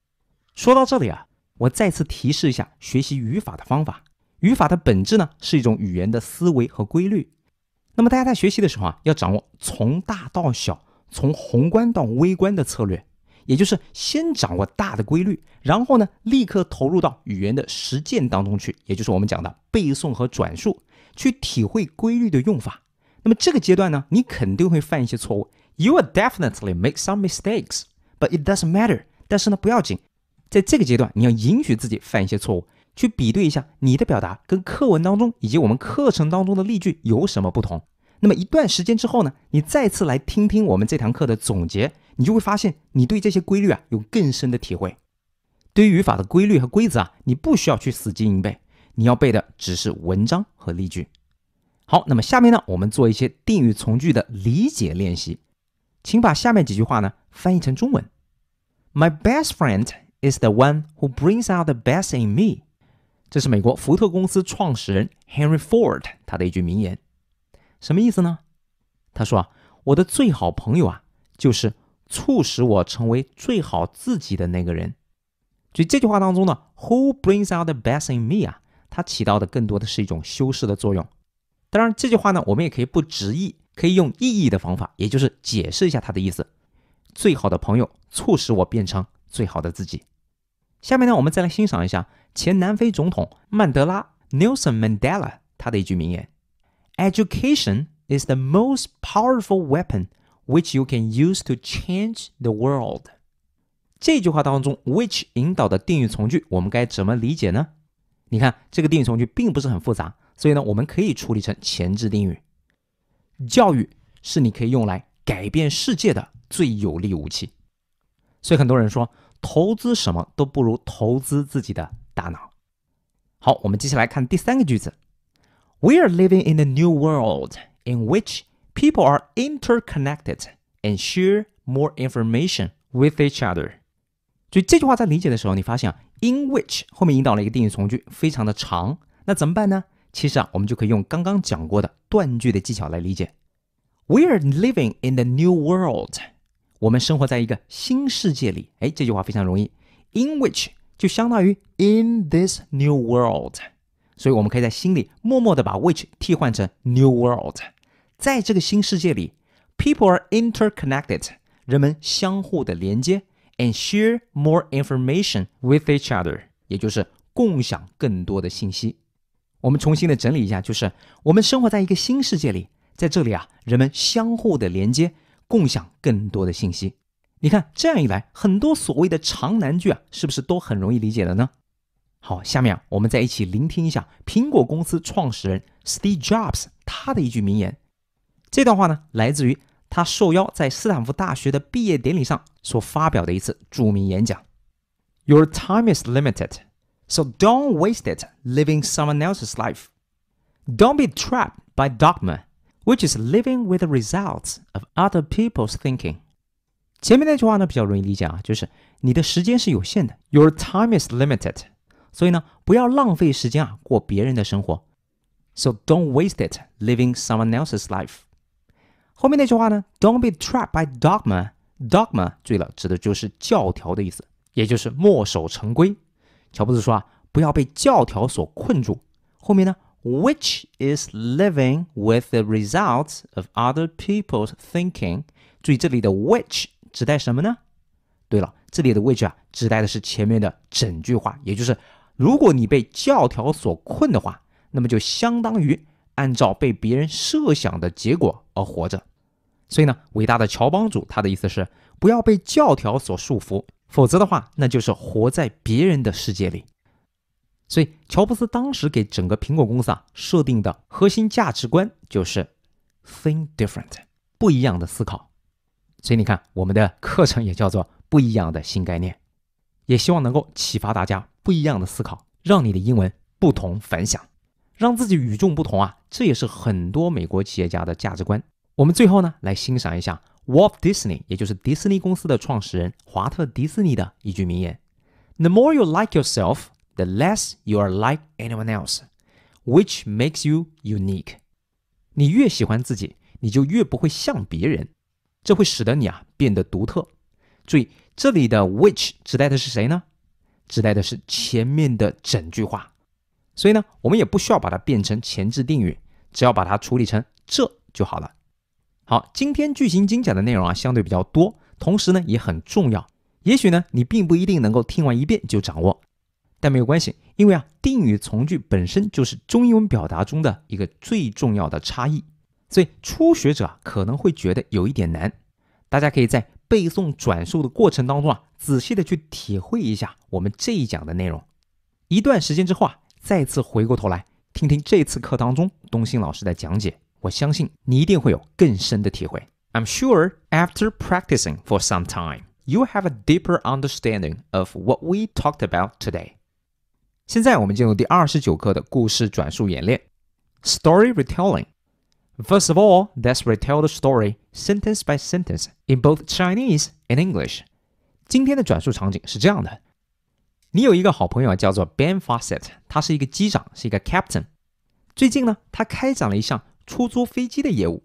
说到这里啊，我再次提示一下学习语法的方法。语法的本质呢，是一种语言的思维和规律。那么大家在学习的时候啊，要掌握从大到小、从宏观到微观的策略，也就是先掌握大的规律，然后呢，立刻投入到语言的实践当中去，也就是我们讲的背诵和转述，去体会规律的用法。那么这个阶段呢，你肯定会犯一些错误，You will definitely make some mistakes，but it doesn't matter。但是呢，不要紧，在这个阶段你要允许自己犯一些错误。去比对一下你的表达跟课文当中以及我们课程当中的例句有什么不同。那么一段时间之后呢，你再次来听听我们这堂课的总结，你就会发现你对这些规律啊有更深的体会。对于语法的规律和规则啊，你不需要去死记硬背，你要背的只是文章和例句。好，那么下面呢，我们做一些定语从句的理解练习，请把下面几句话呢翻译成中文。My best friend is the one who brings out the best in me. 这是美国福特公司创始人 Henry Ford 他的一句名言，什么意思呢？他说啊，我的最好朋友啊，就是促使我成为最好自己的那个人。所以这句话当中呢，Who brings out the best in me 啊，它起到的更多的是一种修饰的作用。当然，这句话呢，我们也可以不直译，可以用意译的方法，也就是解释一下它的意思。最好的朋友促使我变成最好的自己。下面呢，我们再来欣赏一下前南非总统曼德拉 Nelson Mandela 他的一句名言：Education is the most powerful weapon which you can use to change the world。这句话当中，which 引导的定语从句，我们该怎么理解呢？你看，这个定语从句并不是很复杂，所以呢，我们可以处理成前置定语。教育是你可以用来改变世界的最有力武器。所以很多人说。投资什么都不如投资自己的大脑。好，我们接下来看第三个句子。We are living in a new world in which people are interconnected and share more information with each other。所以这句话在理解的时候，你发现啊，in which 后面引导了一个定语从句，非常的长。那怎么办呢？其实啊，我们就可以用刚刚讲过的断句的技巧来理解。We are living in the new world。我们生活在一个新世界里，哎，这句话非常容易，in which 就相当于 in this new world，所以我们可以在心里默默的把 which 替换成 new world，在这个新世界里，people are interconnected，人们相互的连接，and share more information with each other，也就是共享更多的信息。我们重新的整理一下，就是我们生活在一个新世界里，在这里啊，人们相互的连接。共享更多的信息，你看，这样一来，很多所谓的长难句啊，是不是都很容易理解了呢？好，下面啊，我们再一起聆听一下苹果公司创始人 Steve Jobs 他的一句名言。这段话呢，来自于他受邀在斯坦福大学的毕业典礼上所发表的一次著名演讲。Your time is limited, so don't waste it living someone else's life. Don't be trapped by dogma. Which is living with the results of other people's thinking。前面那句话呢比较容易理解啊，就是你的时间是有限的，Your time is limited，所以呢不要浪费时间啊过别人的生活，So don't waste it living someone else's life。后面那句话呢，Don't be trapped by dogma。Dogma，对了，指的就是教条的意思，也就是墨守成规。乔布斯说啊，不要被教条所困住。后面呢？Which is living with the results of other people's thinking？注意这里的 which 指代什么呢？对了，这里的 which 啊指代的是前面的整句话，也就是如果你被教条所困的话，那么就相当于按照被别人设想的结果而活着。所以呢，伟大的乔帮主他的意思是不要被教条所束缚，否则的话那就是活在别人的世界里。所以，乔布斯当时给整个苹果公司啊设定的核心价值观就是 “Think Different”，不一样的思考。所以，你看我们的课程也叫做“不一样的新概念”，也希望能够启发大家不一样的思考，让你的英文不同凡响，让自己与众不同啊！这也是很多美国企业家的价值观。我们最后呢，来欣赏一下 Walt Disney，也就是迪士尼公司的创始人华特·迪士尼的一句名言：“The more you like yourself。” The less you are like anyone else, which makes you unique. 你越喜欢自己，你就越不会像别人，这会使得你啊变得独特。注意这里的 which 指代的是谁呢？指代的是前面的整句话。所以呢，我们也不需要把它变成前置定语，只要把它处理成这就好了。好，今天句型精讲的内容啊相对比较多，同时呢也很重要。也许呢你并不一定能够听完一遍就掌握。但没有关系，因为啊，定语从句本身就是中英文表达中的一个最重要的差异，所以初学者啊可能会觉得有一点难。大家可以在背诵转述的过程当中啊，仔细的去体会一下我们这一讲的内容。一段时间之后啊，再次回过头来听听这次课当中东兴老师的讲解，我相信你一定会有更深的体会。I'm sure after practicing for some time, you have a deeper understanding of what we talked about today. 现在我们进入第二十九课的故事转述演练。Story retelling. First of all, let's retell the story sentence by sentence in both Chinese and English. 今天的转述场景是这样的：你有一个好朋友叫做 Ben Fawcett，他是一个机长，是一个 captain。最近呢，他开展了一项出租飞机的业务。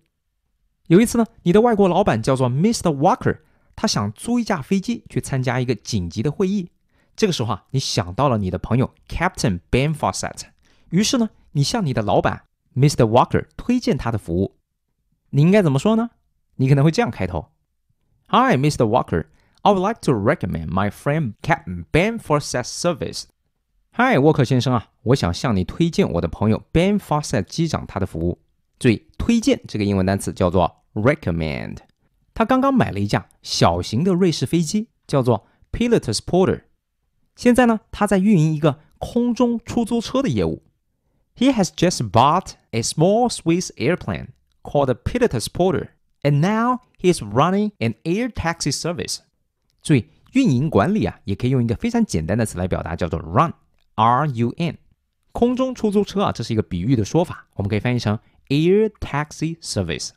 有一次呢，你的外国老板叫做 Mr. Walker，他想租一架飞机去参加一个紧急的会议。这个时候啊，你想到了你的朋友 Captain Ben Fawcett，于是呢，你向你的老板 Mr. Walker 推荐他的服务，你应该怎么说呢？你可能会这样开头：Hi, Mr. Walker, I would like to recommend my friend Captain Ben Fawcett's service. Hi，沃克先生啊，我想向你推荐我的朋友 Ben Fawcett 机长他的服务。注意，推荐这个英文单词叫做 recommend。他刚刚买了一架小型的瑞士飞机，叫做 Pilatus Porter。现在呢，他在运营一个空中出租车的业务。He has just bought a small Swiss airplane called the Pilatus Porter, and now he is running an air taxi service。注意运营管理啊，也可以用一个非常简单的词来表达，叫做 run，R-U-N。空中出租车啊，这是一个比喻的说法，我们可以翻译成 air taxi service。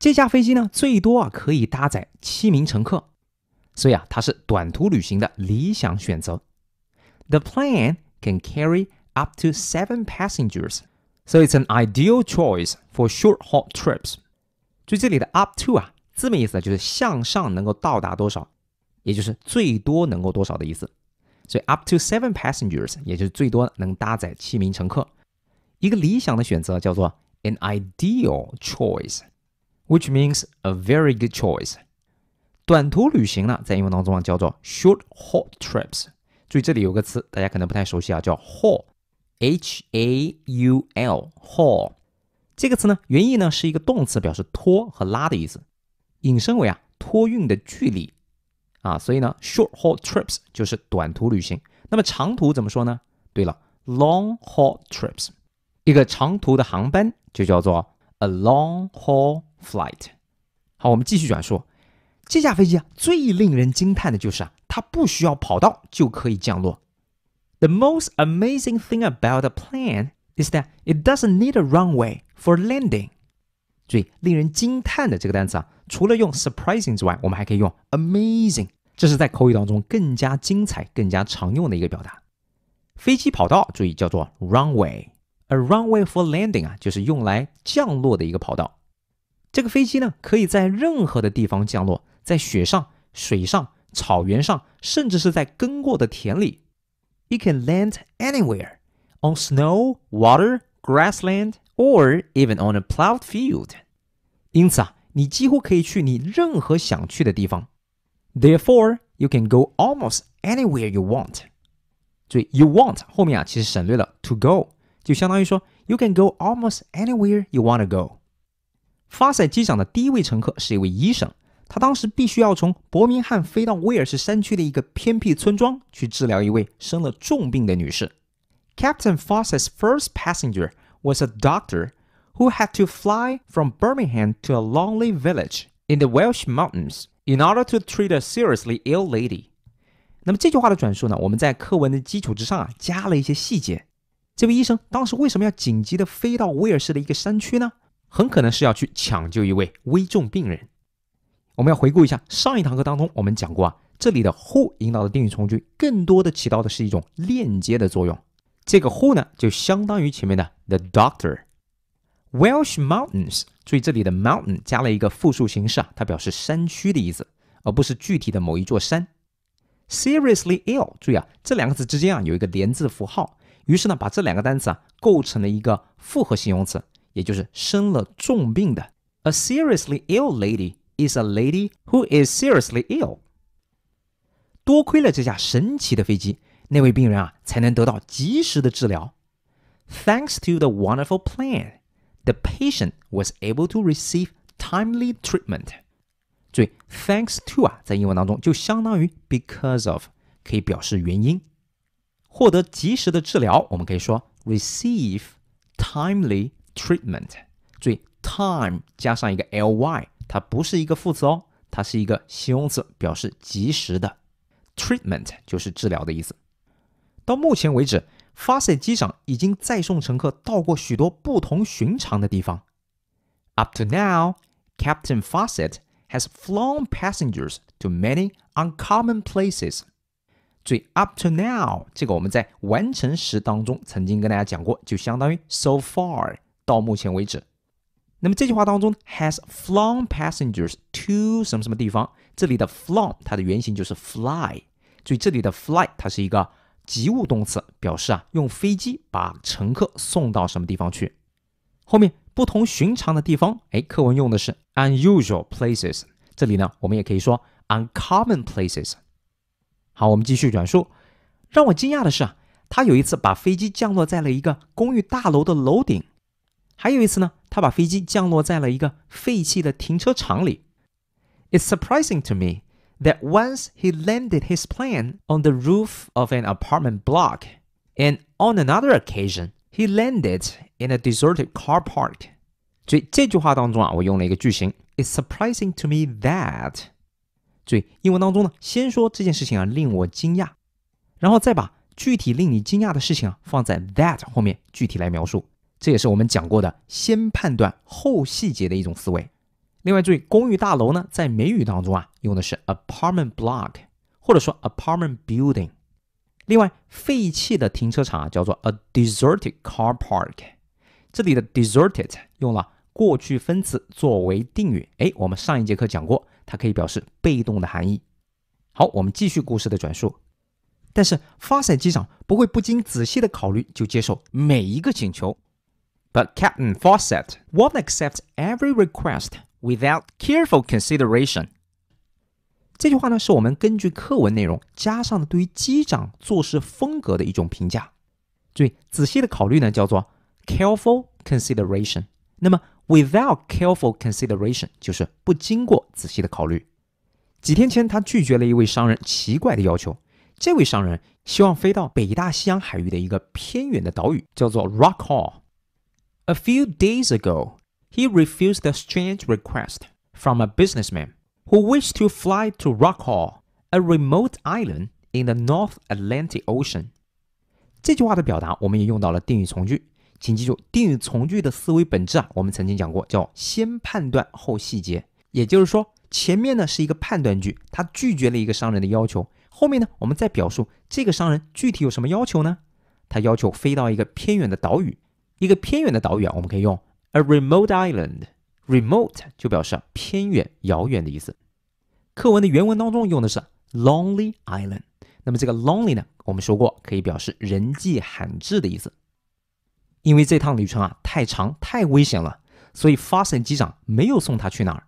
这架飞机呢，最多啊可以搭载七名乘客。所以啊，它是短途旅行的理想选择。The plane can carry up to seven passengers, so it's an ideal choice for short-haul trips. 注意这里的 up to 啊，字面意思就是向上能够到达多少，也就是最多能够多少的意思。所以 up to seven passengers 也就是最多能搭载七名乘客。一个理想的选择叫做 an ideal choice, which means a very good choice. 短途旅行呢，在英文当中啊叫做 short haul trips。注意这里有个词，大家可能不太熟悉啊，叫 haul，H A U L haul。这个词呢，原意呢是一个动词，表示拖和拉的意思，引申为啊，托运的距离啊。所以呢，short haul trips 就是短途旅行。那么长途怎么说呢？对了，long haul trips。一个长途的航班就叫做 a long haul flight。好，我们继续转述。这架飞机啊，最令人惊叹的就是啊，它不需要跑道就可以降落。The most amazing thing about the plane is that it doesn't need a runway for landing。注意，令人惊叹的这个单词啊，除了用 surprising 之外，我们还可以用 amazing。这是在口语当中更加精彩、更加常用的一个表达。飞机跑道，注意叫做 runway。A runway for landing 啊，就是用来降落的一个跑道。这个飞机呢，可以在任何的地方降落。在雪上、水上、草原上，甚至是在耕过的田里。You can land anywhere on snow, water, grassland, or even on a plowed field. 因此啊，你几乎可以去你任何想去的地方。Therefore, you can go almost anywhere you want. 注意，you you want 后面啊，其实省略了 to go，就相当于说 you can go almost anywhere you want to go。发射机长的第一位乘客是一位医生，他当时必须要从伯明翰飞到威尔士山区的一个偏僻村庄去治疗一位生了重病的女士。Captain Fawcett's first passenger was a doctor who had to fly from Birmingham to a lonely village in the Welsh mountains in order to treat a seriously ill lady。那么这句话的转述呢？我们在课文的基础之上啊，加了一些细节。这位医生当时为什么要紧急的飞到威尔士的一个山区呢？很可能是要去抢救一位危重病人。我们要回顾一下上一堂课当中，我们讲过啊，这里的 who 引导的定语从句，更多的起到的是一种链接的作用。这个 who 呢，就相当于前面的 the doctor Welsh mountains。注意这里的 mountain 加了一个复数形式啊，它表示山区的意思，而不是具体的某一座山。Seriously ill，注意啊，这两个词之间啊有一个连字符号，于是呢，把这两个单词啊构成了一个复合形容词，也就是生了重病的 a seriously ill lady。is a lady who is seriously ill。多亏了这架神奇的飞机，那位病人啊才能得到及时的治疗。Thanks to the wonderful plan, the patient was able to receive timely treatment。所以，thanks to 啊，在英文当中就相当于 because of，可以表示原因。获得及时的治疗，我们可以说 receive timely treatment。所以加上一个 ly 它不是一个副词哦，它是一个形容词，表示及时的。Treatment 就是治疗的意思。到目前为止，Fawcett 机长已经载送乘客到过许多不同寻常的地方。Up to now, Captain Fawcett has flown passengers to many uncommon places。所以 u p to now 这个我们在完成时当中曾经跟大家讲过，就相当于 so far，到目前为止。那么这句话当中，has flown passengers to 什么什么地方？这里的 f l o w n 它的原型就是 fly，注意这里的 f l y 它是一个及物动词，表示啊用飞机把乘客送到什么地方去。后面不同寻常的地方，哎，课文用的是 unusual places，这里呢我们也可以说 uncommon places。好，我们继续转述。让我惊讶的是啊，他有一次把飞机降落在了一个公寓大楼的楼顶，还有一次呢。他把飞机降落在了一个废弃的停车场里。It's surprising to me that once he landed his plane on the roof of an apartment block, and on another occasion, he landed in a deserted car park. 所以这句话当中啊，我用了一个句型，It's surprising to me that。所以英文当中呢，先说这件事情啊令我惊讶，然后再把具体令你惊讶的事情啊放在 that 后面具体来描述。这也是我们讲过的“先判断后细节”的一种思维。另外，注意公寓大楼呢，在美语当中啊，用的是 apartment block，或者说 apartment building。另外，废弃的停车场叫做 a deserted car park。这里的 deserted 用了过去分词作为定语，哎，我们上一节课讲过，它可以表示被动的含义。好，我们继续故事的转述。但是，发散机长不会不经仔细的考虑就接受每一个请求。But Captain Fawcett won't accept every request without careful consideration。这句话呢，是我们根据课文内容加上对于机长做事风格的一种评价。注意，仔细的考虑呢，叫做 careful consideration。那么，without careful consideration 就是不经过仔细的考虑。几天前，他拒绝了一位商人奇怪的要求。这位商人希望飞到北大西洋海域的一个偏远的岛屿，叫做 Rockall h。A few days ago, he refused a strange request from a businessman who wished to fly to Rockall, h a remote island in the North Atlantic Ocean. 这句话的表达，我们也用到了定语从句。请记住，定语从句的思维本质，啊，我们曾经讲过，叫先判断后细节。也就是说，前面呢是一个判断句，他拒绝了一个商人的要求。后面呢，我们再表述这个商人具体有什么要求呢？他要求飞到一个偏远的岛屿。一个偏远的岛屿，啊，我们可以用 a remote island。remote 就表示偏远、遥远的意思。课文的原文当中用的是 lonely island。那么这个 lonely 呢，我们说过可以表示人迹罕至的意思。因为这趟旅程啊太长太危险了，所以发现机长没有送他去哪儿。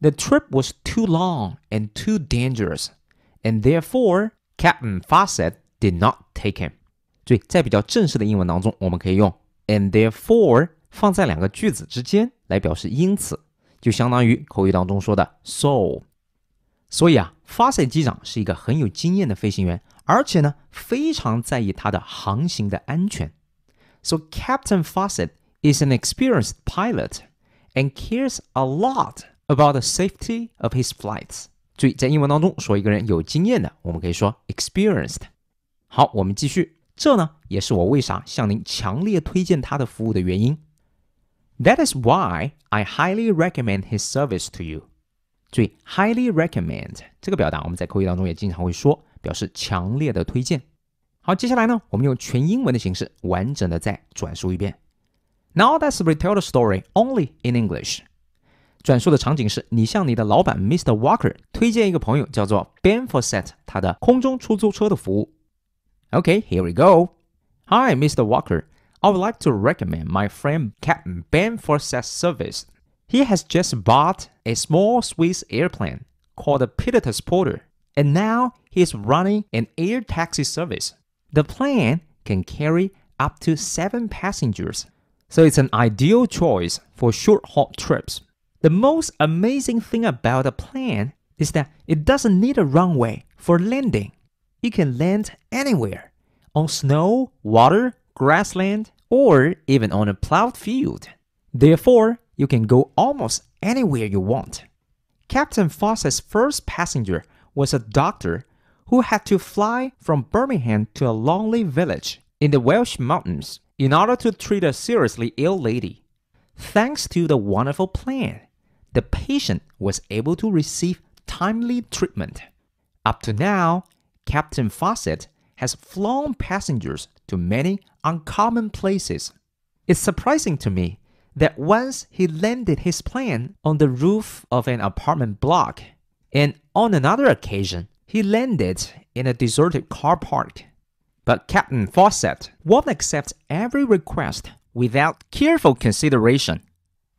The trip was too long and too dangerous, and therefore Captain Fassett did not take him。注意，在比较正式的英文当中，我们可以用。And therefore，放在两个句子之间来表示因此，就相当于口语当中说的 so。所以啊，Fawcett 机长是一个很有经验的飞行员，而且呢非常在意他的航行的安全。So Captain Fawcett is an experienced pilot and cares a lot about the safety of his flights。注意在英文当中说一个人有经验的，我们可以说 experienced。好，我们继续。这呢，也是我为啥向您强烈推荐他的服务的原因。That is why I highly recommend his service to you。注意，highly recommend 这个表达，我们在口语当中也经常会说，表示强烈的推荐。好，接下来呢，我们用全英文的形式完整的再转述一遍。Now let's retell the story only in English。转述的场景是你向你的老板 Mr. Walker 推荐一个朋友叫做 Ben Forset 他的空中出租车的服务。Okay, here we go. Hi, Mr. Walker. I would like to recommend my friend Captain Ben for such service. He has just bought a small Swiss airplane called the Pilatus Porter, and now he is running an air taxi service. The plane can carry up to 7 passengers, so it's an ideal choice for short-haul trips. The most amazing thing about the plane is that it doesn't need a runway for landing. You can land anywhere on snow, water, grassland, or even on a plowed field. Therefore, you can go almost anywhere you want. Captain Foss's first passenger was a doctor who had to fly from Birmingham to a lonely village in the Welsh mountains in order to treat a seriously ill lady. Thanks to the wonderful plan, the patient was able to receive timely treatment. Up to now, Captain Fawcett has flown passengers to many uncommon places. It's surprising to me that once he landed his plane on the roof of an apartment block, and on another occasion, he landed in a deserted car park. But Captain Fawcett won't accept every request without careful consideration.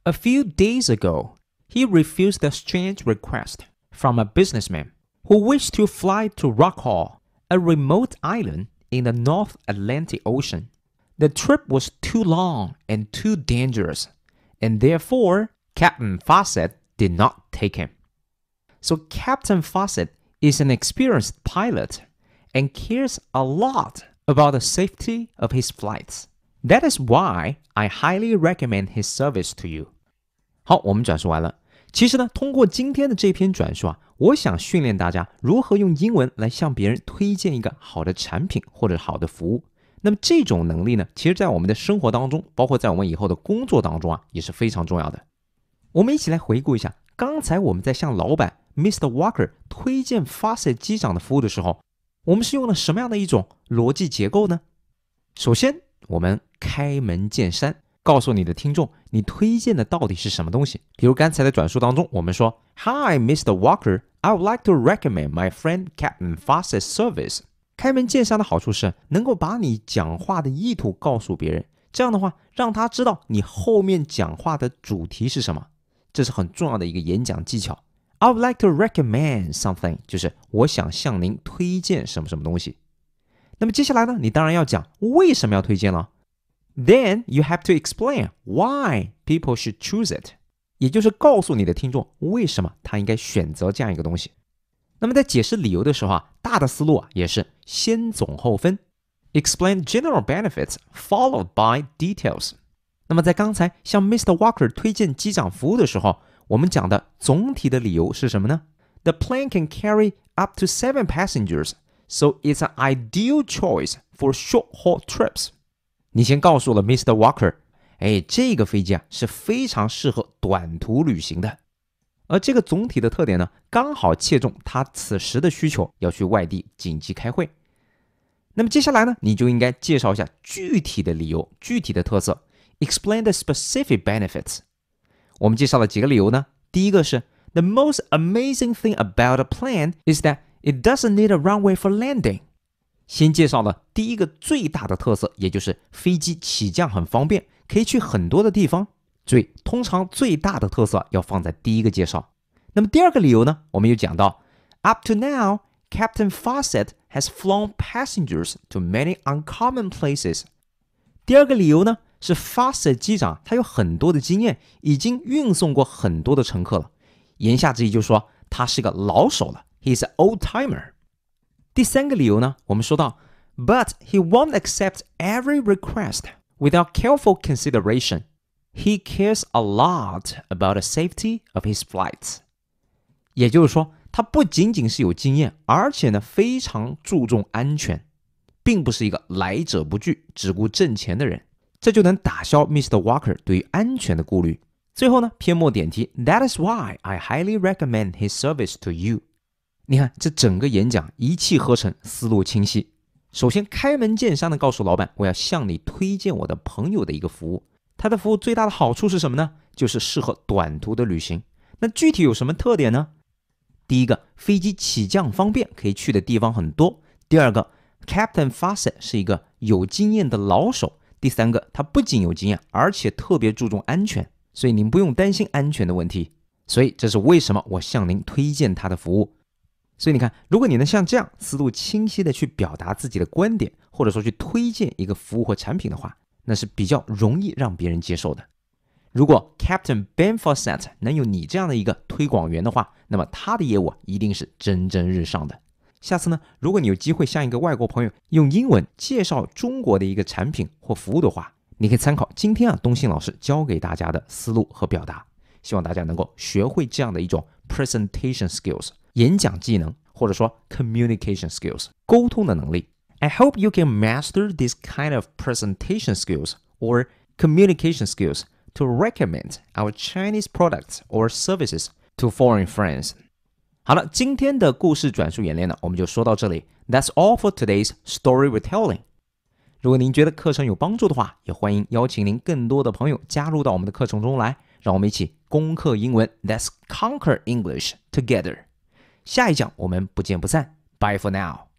A few days ago, he refused a strange request from a businessman who wished to fly to Rockhall, a remote island in the North Atlantic Ocean. The trip was too long and too dangerous, and therefore Captain Fawcett did not take him. So Captain Fawcett is an experienced pilot and cares a lot about the safety of his flights. That is why I highly recommend his service to you. 好，我们转述完了。其实呢，通过今天的这篇转述啊，我想训练大家如何用英文来向别人推荐一个好的产品或者好的服务。那么这种能力呢，其实在我们的生活当中，包括在我们以后的工作当中啊，也是非常重要的。我们一起来回顾一下，刚才我们在向老板 Mr. Walker 推荐发射机长的服务的时候，我们是用了什么样的一种逻辑结构呢？首先，我们开门见山。告诉你的听众，你推荐的到底是什么东西？比如刚才的转述当中，我们说，Hi, Mr. Walker, I would like to recommend my friend Captain Fass's service。开门见山的好处是能够把你讲话的意图告诉别人，这样的话让他知道你后面讲话的主题是什么，这是很重要的一个演讲技巧。I would like to recommend something，就是我想向您推荐什么什么东西。那么接下来呢，你当然要讲为什么要推荐了。Then you have to explain why people should choose it，也就是告诉你的听众为什么他应该选择这样一个东西。那么在解释理由的时候啊，大的思路啊也是先总后分，explain general benefits followed by details。那么在刚才向 Mr. Walker 推荐机长服务的时候，我们讲的总体的理由是什么呢？The plane can carry up to seven passengers, so it's an ideal choice for short-haul trips. 你先告诉了 Mr. Walker，哎，这个飞机啊是非常适合短途旅行的，而这个总体的特点呢，刚好切中他此时的需求，要去外地紧急开会。那么接下来呢，你就应该介绍一下具体的理由、具体的特色，explain the specific benefits。我们介绍了几个理由呢？第一个是 The most amazing thing about the plane is that it doesn't need a runway for landing。先介绍的第一个最大的特色，也就是飞机起降很方便，可以去很多的地方。注意，通常最大的特色要放在第一个介绍。那么第二个理由呢？我们又讲到，up to now，Captain Fawcett has flown passengers to many uncommon places。第二个理由呢，是 Fawcett 机长他有很多的经验，已经运送过很多的乘客了。言下之意就说他是个老手了，He's an old timer。第三个理由呢，我们说到，But he won't accept every request without careful consideration. He cares a lot about the safety of his flights. 也就是说，他不仅仅是有经验，而且呢非常注重安全，并不是一个来者不拒、只顾挣钱的人。这就能打消 Mr. Walker 对于安全的顾虑。最后呢，篇末点题，That is why I highly recommend his service to you. 你看，这整个演讲一气呵成，思路清晰。首先开门见山的告诉老板，我要向你推荐我的朋友的一个服务。他的服务最大的好处是什么呢？就是适合短途的旅行。那具体有什么特点呢？第一个，飞机起降方便，可以去的地方很多。第二个，Captain f a s t 是一个有经验的老手。第三个，他不仅有经验，而且特别注重安全，所以您不用担心安全的问题。所以这是为什么我向您推荐他的服务。所以你看，如果你能像这样思路清晰的去表达自己的观点，或者说去推荐一个服务或产品的话，那是比较容易让别人接受的。如果 Captain Benforset 能有你这样的一个推广员的话，那么他的业务一定是蒸蒸日上的。下次呢，如果你有机会向一个外国朋友用英文介绍中国的一个产品或服务的话，你可以参考今天啊东信老师教给大家的思路和表达，希望大家能够学会这样的一种 presentation skills。演讲技能，或者说 communication skills，沟通的能力。I hope you can master this kind of presentation skills or communication skills to recommend our Chinese products or services to foreign friends. 好了，今天的故事转述演练呢，我们就说到这里。That's all for today's story retelling. 如果您觉得课程有帮助的话，也欢迎邀请您更多的朋友加入到我们的课程中来，让我们一起攻克英文。Let's conquer English together. 下一讲我们不见不散，Bye for now。